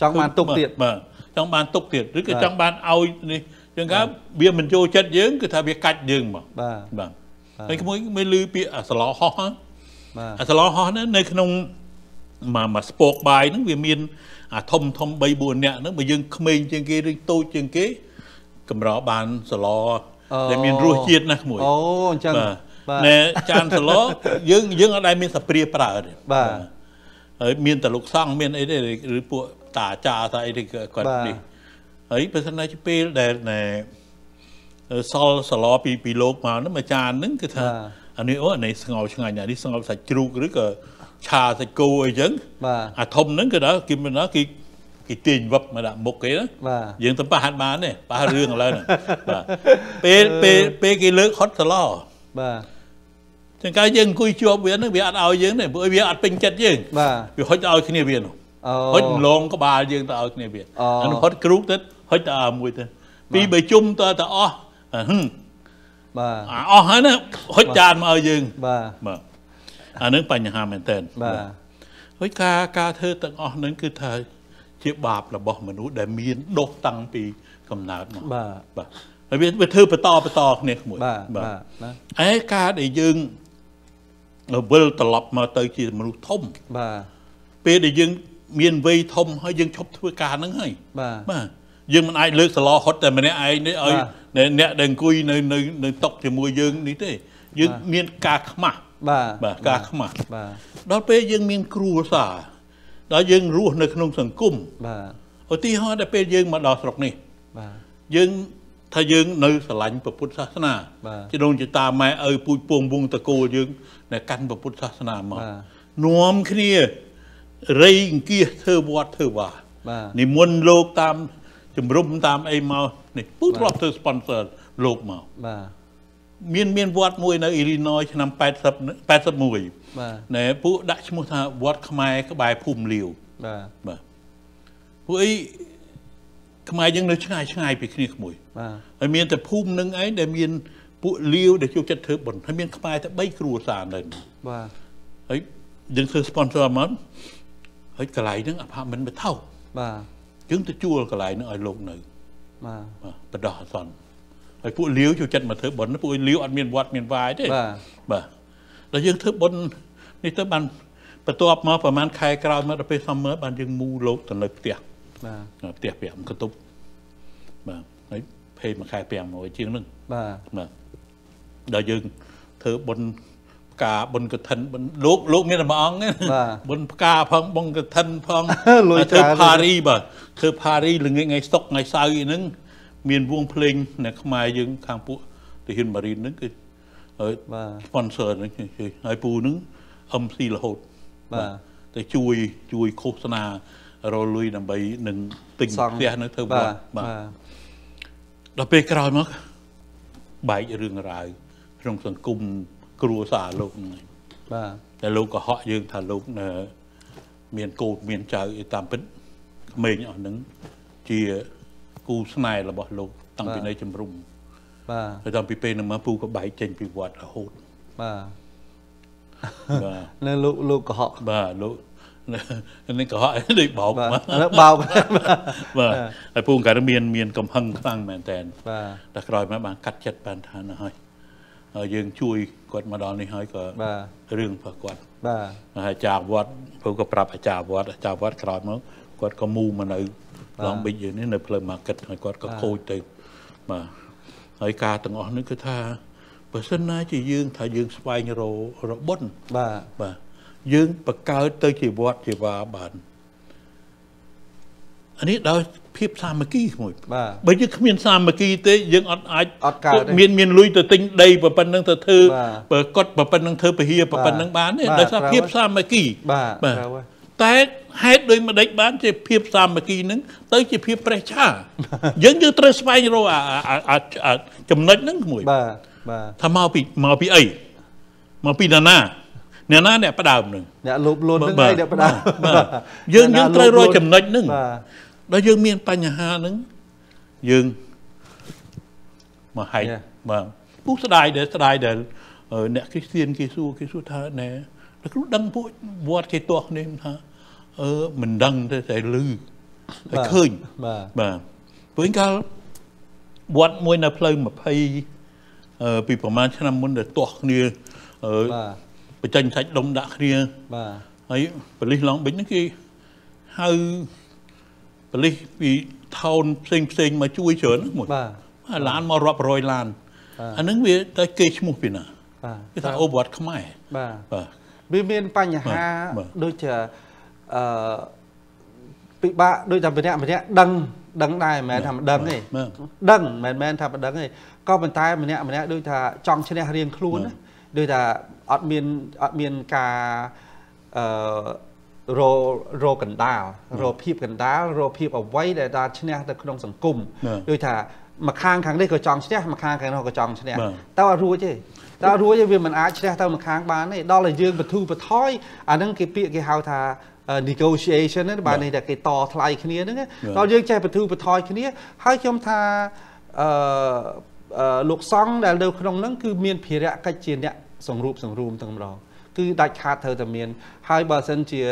Speaker 1: ចង់ប
Speaker 2: ានទុកទៀតបាទចង់បានទុកទៀតឬក៏ចង់បានឲ្យនេះយើងថាវាមិនចូលចិត្តយើងគឺថាវាកាច់យើងមកបាទបាទហើយក្មួយមិនលឺពាក្យសឡោហោះបាទអាសឡោហោះហ្នឹងនៅក្នុងមួយស្ពកបាយហ្នឹងវាមានអាធំធំ3 4នាក់ហ្នឹងបើយើងក្មេងជាងគេឬតូចជាងគេកម្របានសឡដែលមានរសជាតិណាស់មួយអូអញ្ចឹងបាទណែចានសឡយើងយើងអត់ដែលមានសាព្រាប្រើទេបាទហើយមានតលោកសង្ឃមានអីទេឬពួកតាអាចារ្យថាអីទេគាត់នេះហើយបើសិនជាពេលដែលណែសល់សឡពីពីលោកមកហ្នឹងអាចារ្យហ្នឹងគឺថាអានេះអូអានេះស្ងោឆ្ងាញ់អានេះស្ងោសាច់ជ្រូកឬក៏ឆាសាច់គោអីចឹងបាទអាធំហ្នឹងគឺដល់គេមិនដល់គេគេទាញវឹកមកដាក់មុខគេណាបាទយើងទៅប៉ះហាត់បានទេប៉ះរឿងឥឡូវហ្នឹងបាទពេលពេលពេលគេលើកហត់សឡបាទចឹងកាលយើងអង្គុយជាប់វាហ្នឹងវាអត់ឲ្យយើងទេព្រោះវាអត់ពេញចិត្តយើងបាទវាហុចឲ្យគ្នាវានោះហុចលងក្បាលយើងទៅឲ្យគ្នាវាអានោះហុចគ្រូកទៅហុចទៅមួយទៅពីរបីជុំទៅទៅអស់បាទអស់ហើយណាហុចចានមកឲ្យយើងបាទបាទអានឹងបញ្ហាមែនតើបាទហើយការការធ្វើទាំងអស់នឹងគឺថាជាបាបរបស់មនុស្សដែលមានដុសតាំងពីកំណើតមកបាទបាទហើយវាធ្វើបន្តបន្តគ្នាជាមួយបាទបាទឯការដែលយើងវិលត្រឡប់មកទៅជាមនុស្សធំបាទពេលដែលយើង មានវ័យធំហើយយើងឈប់ធ្វើការហ្នឹងហើយបាទបាទយើងមិនអាចលើកសឡហត់តែម្នាក់ឯងនេះឲ្យអ្នកដែលអង្គុយនៅនៅនៅតុកជាមួយយើងនេះទេ យើងមានការខ្មាស់បាទបាទការខ្មាស់បាទដល់ពេលយើងមានគ្រួសារដល់យើងរស់នៅក្នុង សង្គមបាទឧទាហរណ៍ដល់ពេលយើងមកដល់ស្រុកនេះបាទយើង ថាយើង នៅស្រឡាញ់ពុទ្ធសាសនាជីដូនជីតាម៉ែឪពូជពងវងតកូលយើងនៅកាន់ពុទ្ធសាសនាមកនាំគ្នារៃអង្គាសធ្វើវត្តធ្វើវានិមន្តលោកតាមជំរំតាមអីមកនេះពូធ្លាប់ធ្វើ sponsor លោកមកបាទមានមានវត្តមួយនៅអ៊ីលីណយឆ្នាំ80 81បាទណែពួកដាក់ឈ្មោះថាវត្តខ្មែរក្បែរភូមិលាវបាទបាទពួកអីខ្មែរយើងនៅឆ្ងាយឆ្ងាយពីគ្នាក្មួយបាទហើយមានតែភូមិនឹងឯងដែល មានពួកលាវដែលជួបចិត្តធ្វើបុណ្យហើយមានខ្មែរតែ3គ្រួសារនៅបាទហើយយើងធ្វើ sponsor មកហើយកន្លែងហ្នឹង apartment បថោបាទយើងទៅជួលកន្លែងហ្នឹងឲ្យលោកនៅបាទបដោះអសន្នហើយពួកលាវចូលចិត្តមកធ្វើបុណ្យពួកលាវអត់មានវត្តមានវាយទេបាទបាទដល់យើង ធ្វើបុណ្យនេះទៅបានបន្ទាប់មកប្រហែលខែក្រោយមកដល់ពេលសមមើលបានយើងមូលោកទៅលើផ្ទះបាទផ្ទះ5កន្ទប់បាទហើយភេមួយខែ500ជាងនឹងបាទបាទដល់យើងធ្វើបុណ្យផ្កាបុណ្យកឋិនបុណ្យលោកលោក មានតែមួយអង្គទេបុណ្យផ្កាផងបុណ្យកឋិនផងលុយចាធ្វើផារីបាទធ្វើផារីល្ងាចថ្ងៃសុកថ្ងៃសៅរ៍ហ្នឹងមានវងភ្លេងនៅខ្មែរយើងខាងពួកទាហានម៉ារីនហ្នឹងគឺហើយបាទ sponsor ហ្នឹងហើយពូហ្នឹង MC រហូតបាទតែជួយជួយឃោសនារលុយដើម្បីនឹងទិញផ្ទះនៅធ្វើវត្តបាទដល់ពេលក្រោយមកបែករឿងរ៉ាវក្នុងសង្គមគ្រួសារលោកហ្នឹងបាទតែលោកក៏ហក់យើងថាលោកមានកូនមានចៅតាមពិតក្មេងអស់ហ្នឹងជាគូស្នេហ៍របស់លោកតាំងពីនៅជំរំបាទហើយតាំងពីពេលនោះមកពូក៏បែកចេញពីវត្តរហូតបាទបាទនៅលោកលោកកុហកបាទលោកនេះកុហកដូចបោកបាទបោកបាទហើយពូក៏មាន មានកំហឹងខ្លាំងមែនតើបាទតែក្រោយមកបានកាត់ចិត្តបានថាណាហើយហើយយើងជួយគាត់មកដល់នេះហើយក៏រឿងរបស់គាត់បាទអាចារ្យវត្តព្រោះក៏ប្រាប់អាចារ្យវត្តអាចារ្យវត្តក្រោយមកគាត់ក៏មូមកនៅ Long Beach យើងនេះនៅផ្លូវ market ហើយគាត់ក៏ខូចទៅបាទហើយការទាំងអស់នេះគឺថាបើសិនណាជាយើងថាយើង ស្វែងរករបត់បាទបាទយើងបង្កើតទៅជាវត្តជាវាបានអានេះដោយភាពសាមគ្គីមួយបាទបើយើងគ្មានសាមគ្គីទេយើងអត់អាចអត់កើតមានមានលុយទៅទិញដីប្រប៉ុណ្្នឹងទៅធ្វើបើគាត់ប្រប៉ុណ្្នឹងធ្វើពហិរប្រប៉ុណ្្នឹងបានទេដោយសារភាពសាមគ្គីបាទបាទតែហេតុដោយម្ដេចបានជាភាពសាមគ្គីនឹងទៅជាភាពប្រេះឆាយើងយើងត្រូវស្វែងរកអាចំណុចហ្នឹងមួយបាទបាទថាមកពីមកពីអីមកពីណាណាអ្នកណាអ្នកផ្ដើមនឹងអ្នកលោបលន់នឹងឯងអ្នកផ្ដើមយើងយើងត្រូវរកចំណុចនឹងដល់យើងមានបញ្ហានឹងយើងមកហែកបាទពុះស្ដាយដែលស្ដាយដែលអ្នកគ្រីស្ទៀនគេសួរគេសួរថាណែលោកគ្រូដឹងពួកវត្តគេទាស់នេះថាអឺមិនដឹងទេតែឮហើយឃើញបាទបាទព្រោះកាលវត្តមួយនៅផ្លូវ20អឺពីប្រហែលឆ្នាំមុនដែលទាស់គ្នាអឺបាទបញ្ចេញសាច់ដុំដាក់គ្នាបាទហើយប៉ូលីសឡងប៊ិចហ្នឹងគេហៅប៉ូលីសពីថោនផ្សេងផ្សេងមកជួយច្រើនហ្នឹងមួយបាទឡានមករាប់រយឡានអាហ្នឹងវាតែគេឈ្មោះពីណាបាទគេថាអូ
Speaker 1: វត្តខ្មែរបាទបាទវាមានបញ្ហាដូចជាអឺពិបាកដូចតែម្នាក់ម្នាក់ដឹងដឹងដែរមិនមែនថាមិនដឹងទេដឹងមិនមែនថាមិនដឹងទេក៏ប៉ុន្តែម្នាក់ម្នាក់ដូចថាចង់ឈ្នះរៀងខ្លួនដូចថាអត់មានអត់មានការអឺរោរោកណ្ដាលរោភាពកណ្ដាលរោភាពអវ័យដែលថាឈ្នះទៅក្នុង សង្គមដូចថាមួយខាងខាងនេះក៏ចង់ឈ្នះមួយខាងខាងនោះក៏ចង់ឈ្នះតើអត់រួចទេតើរួចទេវាមិនអាចឈ្នះទៅមួយខាងបានទេដល់តែយើងបធូរបថយអានឹងគេពាក្យគេហៅថា negotiation ហ្នឹងបាទនេះតែគេតថ្លៃគ្នាហ្នឹងដល់យើងចេះបន្ធូរបន្ថយគ្នា ហើយខ្ញុំថាអឺលោកសង្ឃដែលនៅក្នុងហ្នឹងគឺមានភារកិច្ចជា អ្នកសង្រួបសង្រួមទាំងម្ដងគឺដាច់ខាតត្រូវតែមានហើយបើសិនជា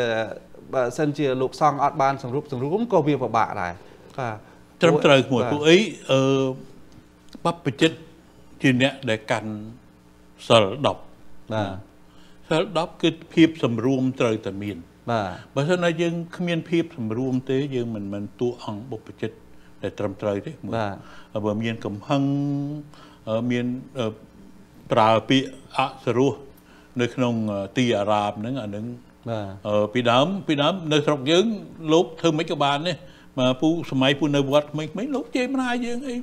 Speaker 1: បើសិនជាលោកសង្ឃអត់បាន សង្រួបសង្រួមក៏វាពិបាកដែរបាទ
Speaker 2: ត្រឹមត្រូវមួយពួកអីអឺបព្វជិតជាអ្នកដែលកាន់សិល10បាទសិល10គឺភាពសម្រួមត្រូវតែមានបាទបើមិនណាយើងគ្មានភាពសម្រួមទេ យើងមិនមិនទួអង្គបុព្វជិតតែត្រឹមត្រូវទេបាទបើមានកំហឹងមានប្រើពាក្យអសរោះនៅក្នុង ទីអារ៉ាបហ្នឹងអានឹងបាទពីដើមពីដើមនៅស្រុកយើង លោកធ្វើមិនក៏បាននេះមកពូសម័យពូនៅវត្តក្មេងៗលោកជេរម្ដាយយើងអី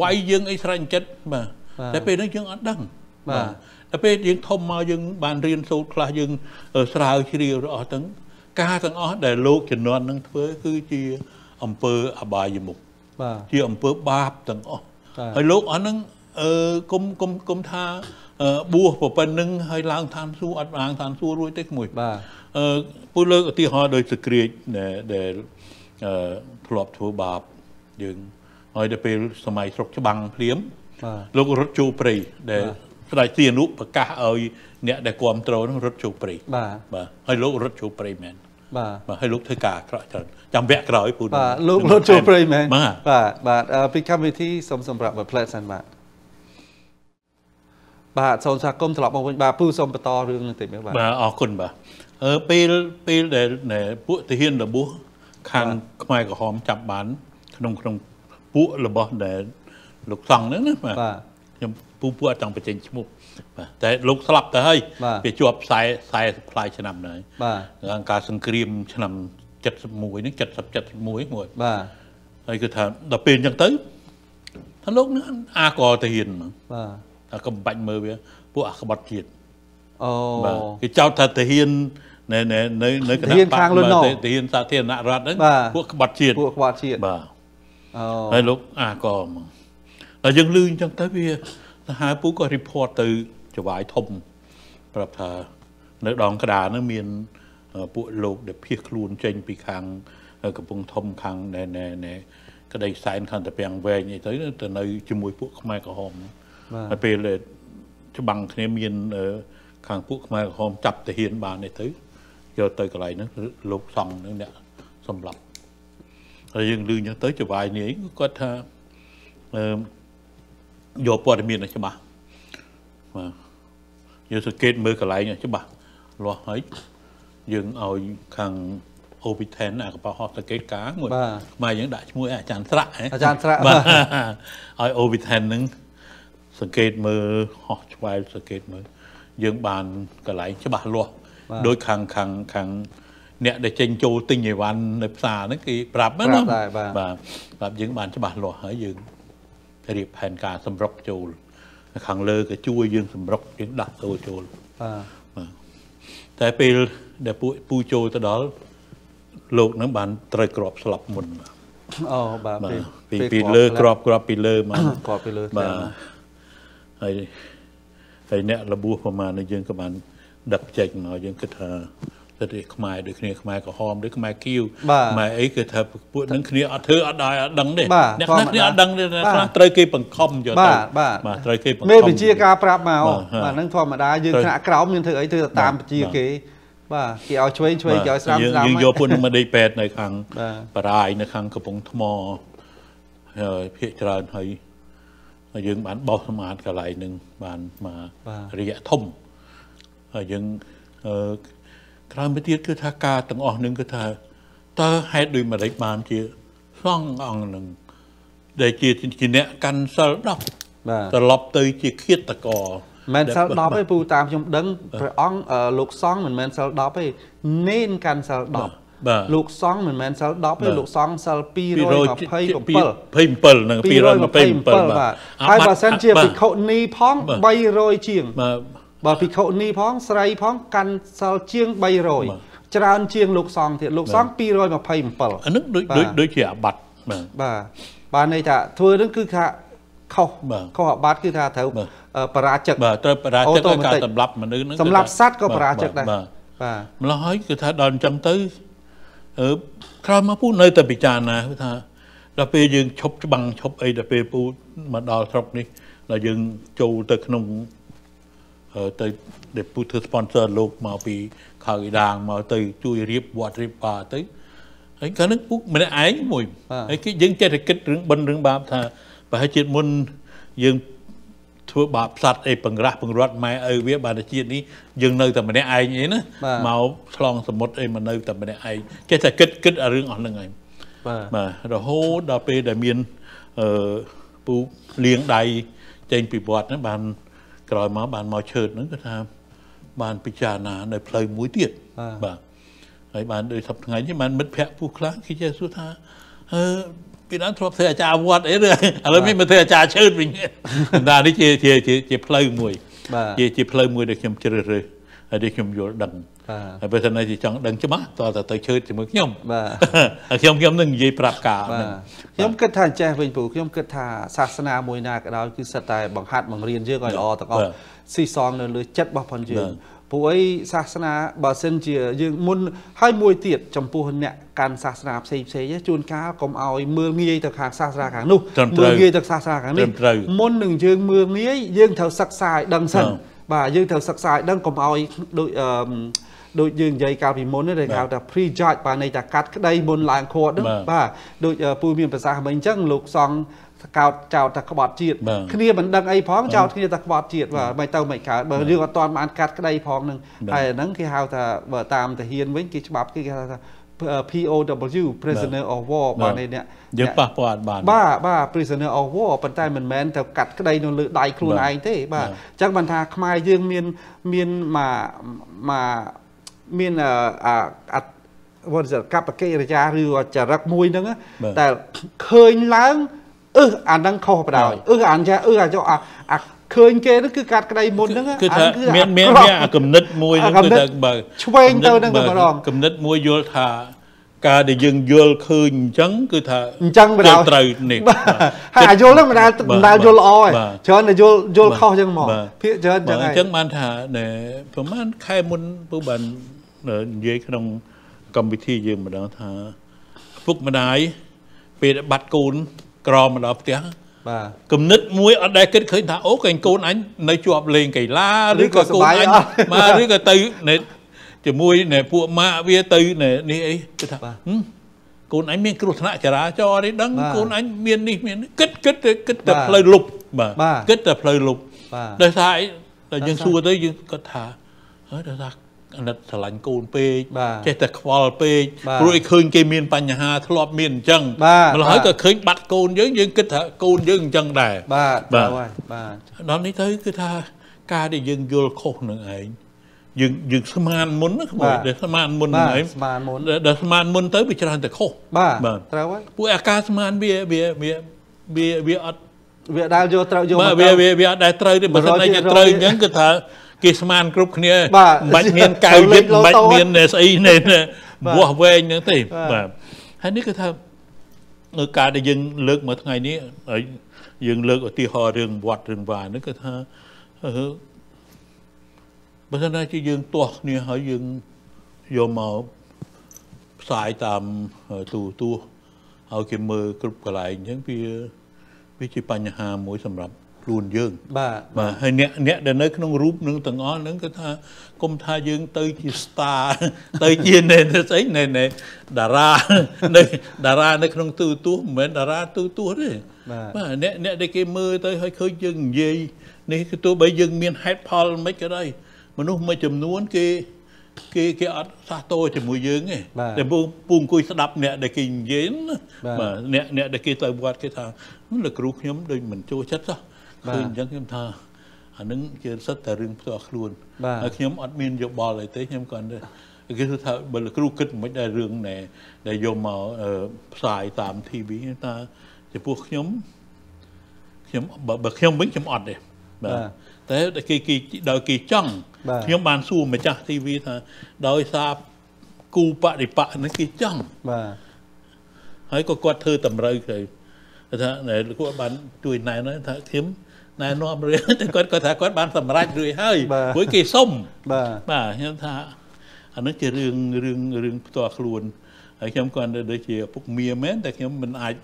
Speaker 2: វាយយើងអីស្រេចចិត្តបាទតែពេលហ្នឹងយើងអត់ដឹង បាទតែពេលយើងធំមកយើងបានរៀនសូត្រខ្លះយើង ស្រាវជ្រាវរបស់ទាំងការទាំងអស់ដែលលោកជំនាន់នឹងធ្វើគឺជាអំពើអបាយមុខបាទជាអំពើបាបទាំងអស់ហើយលោកអានឹងអឺគុំគុំគុំថាបួសប្រពន្ធនឹងហើយឡើងឋានសួគ៌អត់ឡើងឋានសួគ៌រួចទេក្មួយបាទអឺពូលើកឧទាហរណ៍ដោយសក្រាចដែលអឺធ្លាប់ធ្វើបាបយើងហើយដល់ពេលសម័យស្រុកច្បាំងភ្លាមលោករត់ចូលព្រៃដែលស្ដេចសៀនុប្រកាសឲ្យ អ្នកដែលគ្រប់គ្រងនឹងរត់ចូលព្រៃបាទ
Speaker 1: បាទហើយលោករត់ចូលព្រៃមែនបាទហើយលោកធ្វើការក្រោយច្រើនចាំវគ្គក្រោយពូបាទលោកលោកចូលព្រៃមែនបាទបាទពីកម្មវិធីសូមសម្រាប់មួយផ្លែតសិនបាទបាទសូមស្វាគមន៍ត្រឡប់មកវិញបាទពូសូមបន្តរឿងនេះតិចមើលបាទបាទអរគុណបាទ
Speaker 2: អឺពេលពេលដែលពួកទាហានរបួសខាងខ្មែរក្រហមចាប់បាន ក្នុងក្នុងពួករបស់ដែលលោកសង្ឃហ្នឹងណាបាទខ្ញុំពួកពួកអត់ចង់បញ្ចេញឈ្មោះបាទតែលោកស្លាប់ទៅហើយវាជាប់ខ្សែខ្សែផ្លាយឆ្នាំហ្នឹងហើយបាទការសង្គ្រាម ឆ្នាំ71ហ្នឹង70 71មួយបាទហើយគឺថាដល់ពេលអញ្ចឹងទៅថាលោកនឹងអាកទៅហ៊ានបាទតែកំបាច់មើលវាពួកអាក្បត់ជាតិអូគេចោទថាទៅហ៊ាននៅនៅនៅនៅគណៈបកទៅហ៊ានសាធារណរដ្ឋហ្នឹងពួកក្បត់ជាតិពួកក្បត់ជាតិបាទអូហើយលោកអាកហ្មងដល់យើងលឺអញ្ចឹងទៅវាទៅហៅពូក៏ report ទៅចវាយធំ ប្រាប់ថានៅដងកដានឹងមានពួកលោក ដែលភៀសខ្លួនចេញពីខាងកំពង់ធំខាងណែណែណែក្តីខ្សែនខាងតាពាំងវែងអីទៅ ទៅនៅជាមួយពួកខ្មែរក្រហមហើយពេលច្បាំងគ្នាមាន ខាងពួក ខ្មែរក្រហមចាប់ទាហានបាននេះទៅយកទៅកន្លែងហ្នឹងលោកសង់ហ្នឹងអ្នកសម្លាប់ហើយយើងឮចឹងទៅចវាយនេះគាត់ថាអឺយកព័ត៌មានឲ្យច្បាស់បាទយើងសង្កេតមើលកន្លែងឲ្យច្បាស់លាស់ហើយយើងឲ្យខាង OP10 អាកប៉ាល់ហោះសង្កេតការមួយខ្មែរយើងដាក់ឈ្មោះអាចារ្យស្រាក់អាចារ្យស្រាក់បាទឲ្យ OP10 ហ្នឹងសង្កេតមើលហោះឆ្វែលសង្កេតមើលយើងបានកន្លែងច្បាស់លាស់ដោយខាងខាងខាងអ្នកដែលចេញចូលទិញអីវ៉ាន់នៅផ្សារហ្នឹងគេប្រាប់ណាបាទបាទយើងបានច្បាស់លាស់ហើយយើងរៀបផែនការសម្រុកចូលខាងលើក៏ជួយយើង សម្រុកយើងដាក់ចូលចូលបាទតែពេលដែលពួកពូចូលទៅដល់លោកនឹងបាន ត្រូវក្របស្លាប់មុន
Speaker 1: អូបាទពីពីលើក្របក្របពី
Speaker 2: លើមកក្របពីលើបាទហើយហើយអ្នករបួសប្រហែលយើងក៏បាន ដឹកចេញមកយើងគិតថាប្រទេសខ្មែរដូចគ្នាខ្មែរក្រហមឬខ្មែរគៀវខ្មែរអីគឺថាពួកនឹងគ្នាអត់ធ្វើអត់ដែរអត់ដឹងទេអ្នកខ្លះគ្នាអត់ដឹងទេខ្លះត្រូវគេបង្ខំយកទៅបាទត្រូវគេបង្ខំមេវិជា
Speaker 1: ការប្រាប់មកបាទហ្នឹងធម្មតាយើងថ្នាក់ក្រោមយើងធ្វើអីធ្វើតាមវិជា គេ បាទគេឲ្យឆ្វេងឆ្វេងគេឲ្យស្រាំស្រាំយើងយកពួកនឹង
Speaker 2: មកដេកពេទ្យនៅខាងបារាយនៅខាងកំពង់ថ្មហើយភាកច្រើនហើយយើងបានបោះសម្អាតកន្លែងនឹងបានមករយៈធំហើយយើងអឺក្រោយមកទៀតគឺថាការទាំងអស់នឹងគឺថាតើហេតុដូចម្ដេចបានជាសង្ឃអង្គនឹង ដែលជាជាអ្នកកាន់សិល10បាទត្រឡប់ ទៅ ជាឃាតកោមិនសិល10ទេ
Speaker 1: ពូតាមខ្ញុំដឹងព្រះអង្គលោកសង្ឃមិនមែនសិល10ទេនេនកាន់សិល10បាទលោកសង្ឃមិនមែនសិល10ទេលោកសង្ឃសិល227 27នឹង227បាទហើយបើសិនជាភិក្ខុនីផង300ជាងបាទបើភិក្ខុនីផងស្រី ផងកាន់សិលជាង300ច្រើនជាងលោកសង្ឃទៀតលោកសង្ឃ227អានឹងដូចដូចជាអាបត្តិបាទបាទបានន័យថាធ្វើនឹងគឺថាខុសខុសអាបត្តិគឺថាត្រូវបរាជិកបាទត្រូវបរាជិកការសម្ល
Speaker 2: ាប់មនុស្សនឹងសម្លាប់សត្វក៏បរាជិកដែរបាទម្ល៉េះហើយគឺថាដល់អញ្ចឹងទៅអឺក្រោយមកពូនៅតែពិចារណាគឺថាដល់ពេលយើងឈប់ច្បាំងឈប់អីដល់ពេលពូមកដល់ស្រុកនេះដល់យើងចូលទៅក្នុងទៅដែលពូធ្វើ sponsor លោកមកពីខៅដាងមកទៅជួយរៀបវត្តរៀបបាទៅហើយកាលហ្នឹងពូម្នាក់ឯងមួយហើយគេយើងចេះតែគិតរឿងបិណ្ឌរឿងបាបថាប្រហែលជាតិមុនយើងធ្វើបាបផ្សັດអីបង្រាស់បង្រត់ម៉ែឪវាបានជាតិនេះយើងនៅតែម្នាក់ឯងអីណាមកឆ្លងសមុទ្រអីមកនៅតែម្នាក់ឯងចេះតែគិតគិតរឿងអស់ហ្នឹងឯងបាទរហូតដល់ពេលដែលមានអឺពូលៀងដៃចេញពីវត្តហ្នឹងបានក្រោយមកបានមកឈើតហ្នឹងគឺថាបានពិចារណានៅផ្លូវមួយទៀតបាទហើយបានដូចសប្តាហ៍ថ្ងៃនេះបានមិត្តភ័ក្ដិពុះខ្លះគេចេះសួរថាអឺពីដល់ធ្លាប់ធ្វើអាចារ្យវត្តអីឬឥឡូវនេះមកធ្វើអាចារ្យឈើតវិញតែនេះជាជាជាផ្លូវមួយជាជាផ្លូវមួយដែលខ្ញុំជ្រើសរើសហើយដែលខ្ញុំយល់ដឹង
Speaker 1: ហើយបើសិនជាចង់ដឹងច្បាស់តើទៅឈើជាមួយខ្ញុំបាទ
Speaker 2: ហើយខ្ញុំខ្ញុំនឹងនិយាយប្រាប់ការ
Speaker 1: ខ្ញុំគិតថាអញ្ចេះវិញ ព្រោះខ្ញុំគិតថាសាសនាមួយណាក៏ដោយគឺសិតតែបង្ហាត់បង្រៀនយើងឲ្យល្អទាំងអស់ស៊ីសងនៅលើចិត្តរបស់ផងយើងព្រោះអីសាសនាបើសិនជាយើងមុនហើយមួយទៀតចំពោះអ្នកកាន់សាសនាផ្សេងផ្សេងជួនកាលកុំឲ្យមើលងាយទៅខាងសាសនាខាងនោះមើលងាយទៅសាសនាខាងនេះមុននឹងយើងមើលងាយយើងត្រូវសិក្សាឲ្យដឹងសិនបាទយើងត្រូវសិក្សាឲ្យដឹងកុំឲ្យដូចអឺដូចយើងនិយាយកាលពីមុននេះគេហៅថា pre judge បាទន័យថាកាត់ក្តីមុនឡើងឃាត់ហ្នឹងបាទដូចពូមានប្រសាសន៍មិញអញ្ចឹងលោកសង្ឃកោតចោតថាក្បត់ជាតិគ្នាមិនដឹងអីផងចោតគ្នាថាក្បត់ជាតិបាទមិនទៅមិនកើតបើយើងអត់ទាន់បានកាត់ក្តី ផងហ្នឹងហើយហ្នឹងគេហៅថាបើតាមតាហ៊ានវិញគេច្បាប់គេគេហៅថា POW prisoner of war បាទនេះអ្នកយើងប
Speaker 2: ៉ះពាល់អត់បានប
Speaker 1: ាទបាទ prisoner of war ប៉ុន្តែមិនមែនទៅកាត់ក្តីនៅលើដៃខ្លួនឯងទេបាទអញ្ចឹងបានថាខ្មែរយើងមានមានមកមកមានអា what is it កបកិរិយាឬចរិតមួយហ្នឹងតែឃើញឡើងអឺអាហ្នឹងខុសបដ ாய் អឺអានចាអឺអាចអាឃើញគេហ្នឹងគឺកាត់ក្តីមុនហ្នឹងគឺថាមានមានអាគ
Speaker 2: ំនិតមួយហ្នឹងគឺថាបើ
Speaker 1: ឆ្វេងទៅហ្នឹងម្ដង
Speaker 2: គំនិតមួយយល់ថាការដែលយើងយល់ឃើញអញ្ចឹង គឺថាអ
Speaker 1: ញ្ចឹងបណ្ដាលត្រូវនេះហើយអាយល់ហ្នឹងបណ្ដាលបណ្ដាលយល់ល្អឯងច្រើនតែយល់យល់ខុសអញ្ចឹងហ្មងភាក
Speaker 2: ច្រើនអញ្ចឹងអញ្ចឹងបានថាប្រហែលខែមុនពូបាននិយាយក្នុងកម្មវិធីយើងម្ដងថាពុកម្ដាយពេលបាត់កូនក្រមកដល់ផ្ទះបាទគំនិតមួយអត់ដែលគិតឃើញថាអូកែងកូនអញនៅជាប់លេង កីឡាឬក៏កូនអញបាទឬក៏ទៅជាមួយនៃពួកម៉ាក់វាទៅនេះអីគេថាកូនអញមានគ្រោះថ្នាក់ចរាចរណ៍នេះដឹងកូនអញមាននេះមានគិតគិតគិតតែផ្លូវលុបបាទគិតតែផ្លូវលុបដោយសារអីតែយើងសួរទៅយើងគាត់ថាហើយដោយសារអាណិតស្រឡាញ់កូនពេកចេះតែខ្វល់ពេកព្រោះឯឃើញគេមានបញ្ហា ធ្លាប់មានអញ្ចឹងម្ល៉េះហើយក៏ឃើញបាត់កូនយើងយើងគិតថាកូនយើងអញ្ចឹងដែរបាទបាទបាទដល់នេះទៅគឺថាការដែលយើងយល់ខុសនឹងឯងយើងយើងស្មានមុនណាបងដែលស្មានមុនហ្នឹងស្មានមុនដែលស្មានមុនទៅវាច្រើនតែខុសបាទត្រូវហើយពួកអាការស្មានវាវាវាវាវាអត់វាដែលយកត្រូវយកមកវាវាវាអត់ដែលត្រូវទេបើមិនតែត្រូវអញ្ចឹងគឺថាគេស្មានគ្រប់គ្នាមិនបាច់មានកៅយឹតមិនបាច់មានស្អីនេះវាស់វែងហ្នឹងទេបាទហើយនេះគឺថានៅការដែលយើង លើកមកថ្ងៃនេះហើយយើងលើកឧទាហរណ៍រឿងវត្តរឿងវាហ្នឹងគឺថាបើសិនជាយើងទាស់គ្នាហើយយើងយកមកផ្សាយតាមទូទូឲ្យគេមើលគ្រប់កន្លែងអញ្ចឹងវាវាជាបញ្ហាមួយសម្រាប់ខ្លួនយើងបាទបាទហើយអ្នកអ្នកដែលនៅក្នុងរូបនឹងទាំងអស់នឹងគឺថាកុំថាយើងទៅជា star ទៅជាណែស្អីណែណែតារានៅតារានៅក្នុងទូរទស្សន៍មិនមែនតារាទូរទស្សន៍ទេបាទអ្នកអ្នកដែលគេមើលទៅហើយឃើញយើងនិយាយនេះគឺទោះបីយើងមានហេតុផលមិនក៏ដោយមនុស្សមួយចំនួនគេគេគេអត់សះតោជាមួយយើងទេតែពូពូអង្គុយស្ដាប់អ្នកដែលគេនិយាយបាទអ្នកអ្នកដែលគេទៅវត្តគេថាលោកគ្រូខ្ញុំដូចមិនចូលចិត្តទេឃើញអញ្ចឹងខ្ញុំថាអានឹងជាសិតតែរឿងផ្ទាល់ខ្លួនហើយខ្ញុំអត់មានយោបល់អីទេខ្ញុំគ្រាន់តែគេថាបើលោកគ្រូគិតមិនដែររឿងណែដែលយកមកផ្សាយតាម TV ថាចំពោះខ្ញុំខ្ញុំបើខ្ញុំវិញខ្ញុំអត់ទេបាទតែគេគេដល់គេចង់ខ្ញុំបានសួរម្ចាស់ TV ថា ដោយសារគូបដិបកនឹងគេចង់បាទហើយក៏គាត់ធ្វើតម្រូវទៅថាលោកគ្រូបានជួយណែនាំថាខ្ញុំណែនាំរឿងតែគាត់គាត់ថាគាត់បានសម្រេចរួចហើយព្រោះគេសុំបាទបាទខ្ញុំថាអានឹងជារឿងរឿងរឿងផ្ទាល់ខ្លួនហើយខ្ញុំគាត់ដូចជា ពុកមៀមែនតែខ្ញុំមិនអាច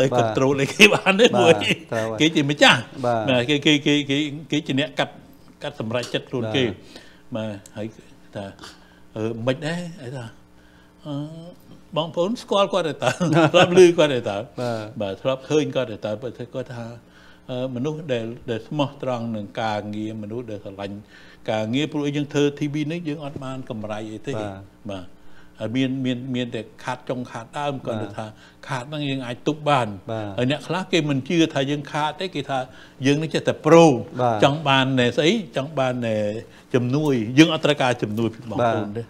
Speaker 2: ទៅ control អីគេបានទេមួយគេជាម្ចាស់គេគេគេគេគេជាអ្នកកាត់កាត់សម្រេចចិត្តខ្លួនគេបាទហើយថាអឺមិនដែរហើយថាអឺបងប្អូនស្គាល់គាត់ទេតើធ្លាប់ឮគាត់ទេតើបាទធ្លាប់ឃើញគាត់ទេតើគាត់ថាមនុស្សដែលដែលស្មោះត្រង់នឹងការងារមនុស្សដែលស្រឡាញ់ការងារព្រោះយើងធ្វើ TV នេះយើង អត់បានកម្រៃអីទេបាទហើយមានមានមានតែខាតចុងខាតដើមគាត់ទៅថាខាតហ្នឹងយើងអាចទប់បានហើយអ្នកខ្លះគេមិនជឿថាយើងខាតទេគេថាយើងនេះចេះតែប្រូចង់បានណែស្អីចង់បានណែជំនួយយើងអត់ត្រូវការជំនួយពីបងប្អូនទេ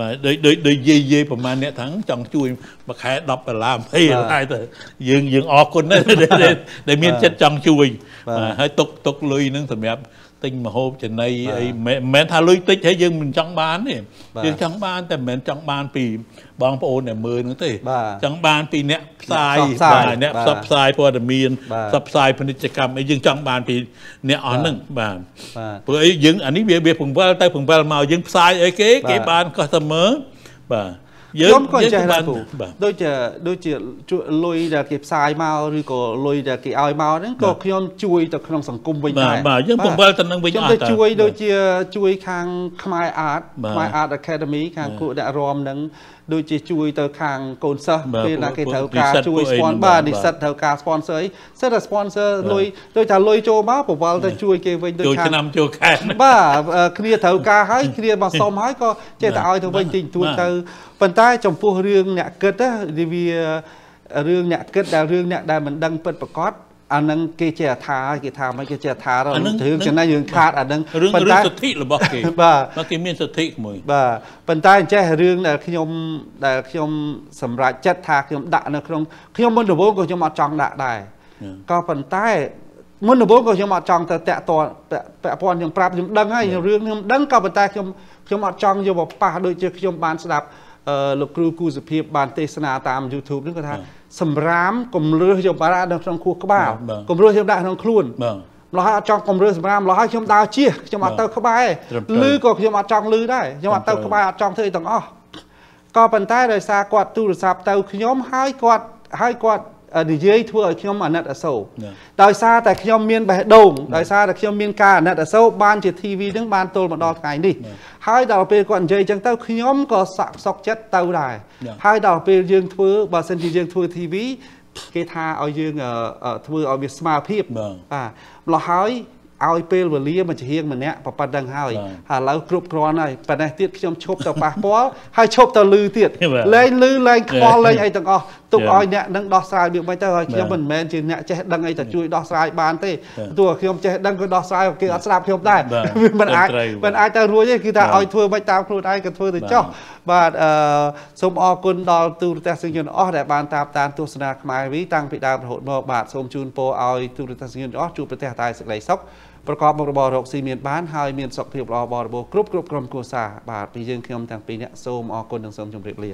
Speaker 2: បាទដូចដូចដូចយាយយាយប្រហែលអ្នកថាចង់ជួយមួយខែ10ដុល្លារ20ដុល្លារទៅយើងយើងអរគុណណាស់ដែលមាន ចិត្តចង់ជួយបាទហើយទុកទុកលុយនឹងសម្រាប់ទិញមហូបចំណីអីមិនមែនថាលុយតិចហើយយើងមិនចង់បានទេយើងចង់បាន តែមិនមែនចង់បានពីបងប្អូនអ្នកមើលនោះទេ ចង់បានពីអ្នកផ្សាយបាទអ្នកផ្សព្វផ្សាយព័ត៌មានផ្សព្វផ្សាយពាណិជ្ជកម្មអីយើងចង់បានពីអ្នកអស់ហ្នឹងបាទព្រោះអីយើងអានេះវាវាបង្វិលទៅបង្វិលមកយើងផ្សាយអីគេគេបានកស្តមើបាទយើងក៏ចេះរក
Speaker 1: ដូចជាដូចជាលុយដែលគេផ្សាយមកឬក៏លុយដែលគេឲ្យមកហ្នឹងក៏ខ្ញុំជួយទៅក្នុងសង្គមវិញដែរបាទយើងពង្វិលទៅនឹងវិញអត់ទៅជួយ ដូចជា ជួយ ខាងខ្មែរ Art ខ្មែរ Art Academy ខាងគូដាក់រំនឹងដូចជាជួយទៅខាងកូនសិស្សពេលណាគេត្រូវការជួយ sponsor បាទនិស្សិតត្រូវការ sponsor អីសិតតែ sponsor លុយដូចថាលុយចូលមកប្រវល់ទៅជួយគេវិញដូចខាងឆ្នាំចូលខែបាទគ្នាត្រូវការហើយគ្នាមកសុំហើយក៏ចេះតែឲ្យទៅវិញតិចតួចទៅប៉ុន្តែចំពោះរឿងអ្នកគិតវារឿងអ្នកគិតដែលរឿងអ្នកដែលមិនដឹងពិតប្រកបអានឹងគេចេះថាគេថាមិនគេចេះថារឿងរឿងចំណែករឿងខាតអានឹងរឿងរឿងសិទ្ធិរបស់គេបាទគេមានសិទ្ធិមួយបាទប៉ុន្តែចេះរឿងដែលខ្ញុំដែលខ្ញុំសម្រេចចិត្តថាខ្ញុំដាក់នៅក្នុងខ្ញុំមុនដំបូងក៏ខ្ញុំអត់ចង់ដាក់ដែរក៏ប៉ុន្តែមុនដំបូងក៏ខ្ញុំអត់ចង់ទៅតាក់តពាក់ព័ន្ធខ្ញុំប្រាប់ខ្ញុំដឹងហើយរឿងខ្ញុំដឹងក៏ប៉ុន្តែខ្ញុំខ្ញុំអត់ចង់យកមកប៉ះដូចជាខ្ញុំបានស្ដាប់លោកគ្រូគូសុភាពបានទេសនាតាម YouTube នេះគាត់ថាសម្រាមកំរើសយកបារៈនៅក្នុងខួរក្បាលកំរើសយកដាក់ក្នុងខ្លួនបាទម្លោះហើយអត់ចង់កំរើសម្រាមម្លោះហើយខ្ញុំដើរជិះខ្ញុំអត់ទៅក្បែរឬក៏ខ្ញុំអត់ចង់លឺដែរខ្ញុំអត់ទៅក្បែរអត់ចង់ធ្វើអីទាំងអស់ក៏ប៉ុន្តែដោយសារគាត់ទូរស័ព្ទទៅខ្ញុំហើយគាត់ហើយគាត់និយាយធ្វើឲ្យខ្ញុំអាណិតអាសូរដោយសារតែខ្ញុំមានបេះដូងដោយសារតែខ្ញុំមានការអាណិតអាសូរបានជា TV នឹងបានទល់មកដល់ថ្ងៃនេះ ហើយដល់ពេលគាត់និយាយអញ្ចឹងទៅខ្ញុំក៏សាក់សក់ចិត្តទៅដែរហើយដល់ពេលយើងធ្វើបើសិនជាយើងធ្វើ TV គេថាឲ្យយើងធ្វើឲ្យវាស្មារភាពបាទម្លោះហើយឲ្យពេលវេលាមួយច្រៀងម្នាក់ប៉ុណ្្នឹងហើយឥឡូវគ្រប់គ្រាន់ហើយប៉ុណ្ណេះទៀតខ្ញុំឈប់ទៅប៉ះពាល់ហើយឈប់ទៅលឺទៀតលែងលឺលែងខ្វល់លែងអីទាំងអស់ទុកឲ្យអ្នកនឹងដោះស្រាយវាមិនទៅហើយខ្ញុំមិនមែនជាអ្នកចេះដឹងអីតែជួយដោះស្រាយបានទេទោះខ្ញុំចេះដឹងក៏ដោះស្រាយគេអត់ស្ដាប់ខ្ញុំដែរវាមិនអាចមិនអាចទៅរួចទេគឺថាឲ្យធ្វើមិនតាមខ្លួនឯងក៏ធ្វើទៅចុះបាទអឺសូមអរគុណដល់ទូរទស្សនិកជនអស់ដែលបានតាមដានទស្សនាខ្មែរវីតាំងពីដើមរហូតមកបាទសូមជូនពរឲ្យទូរទស្សនិកជនអស់ជួបប្រទេសតែសេចក្តីសុខប្រកបមុខរបររកស៊ីមានបានហើយមានសុខភាពល្អបរិបូរគ្រប់គ្រប់ក្រុមគ្រួសារបាទពីយើងខ្ញុំទាំងពីរនាក់សូមអរគុណនិងសូមជម្រាបលា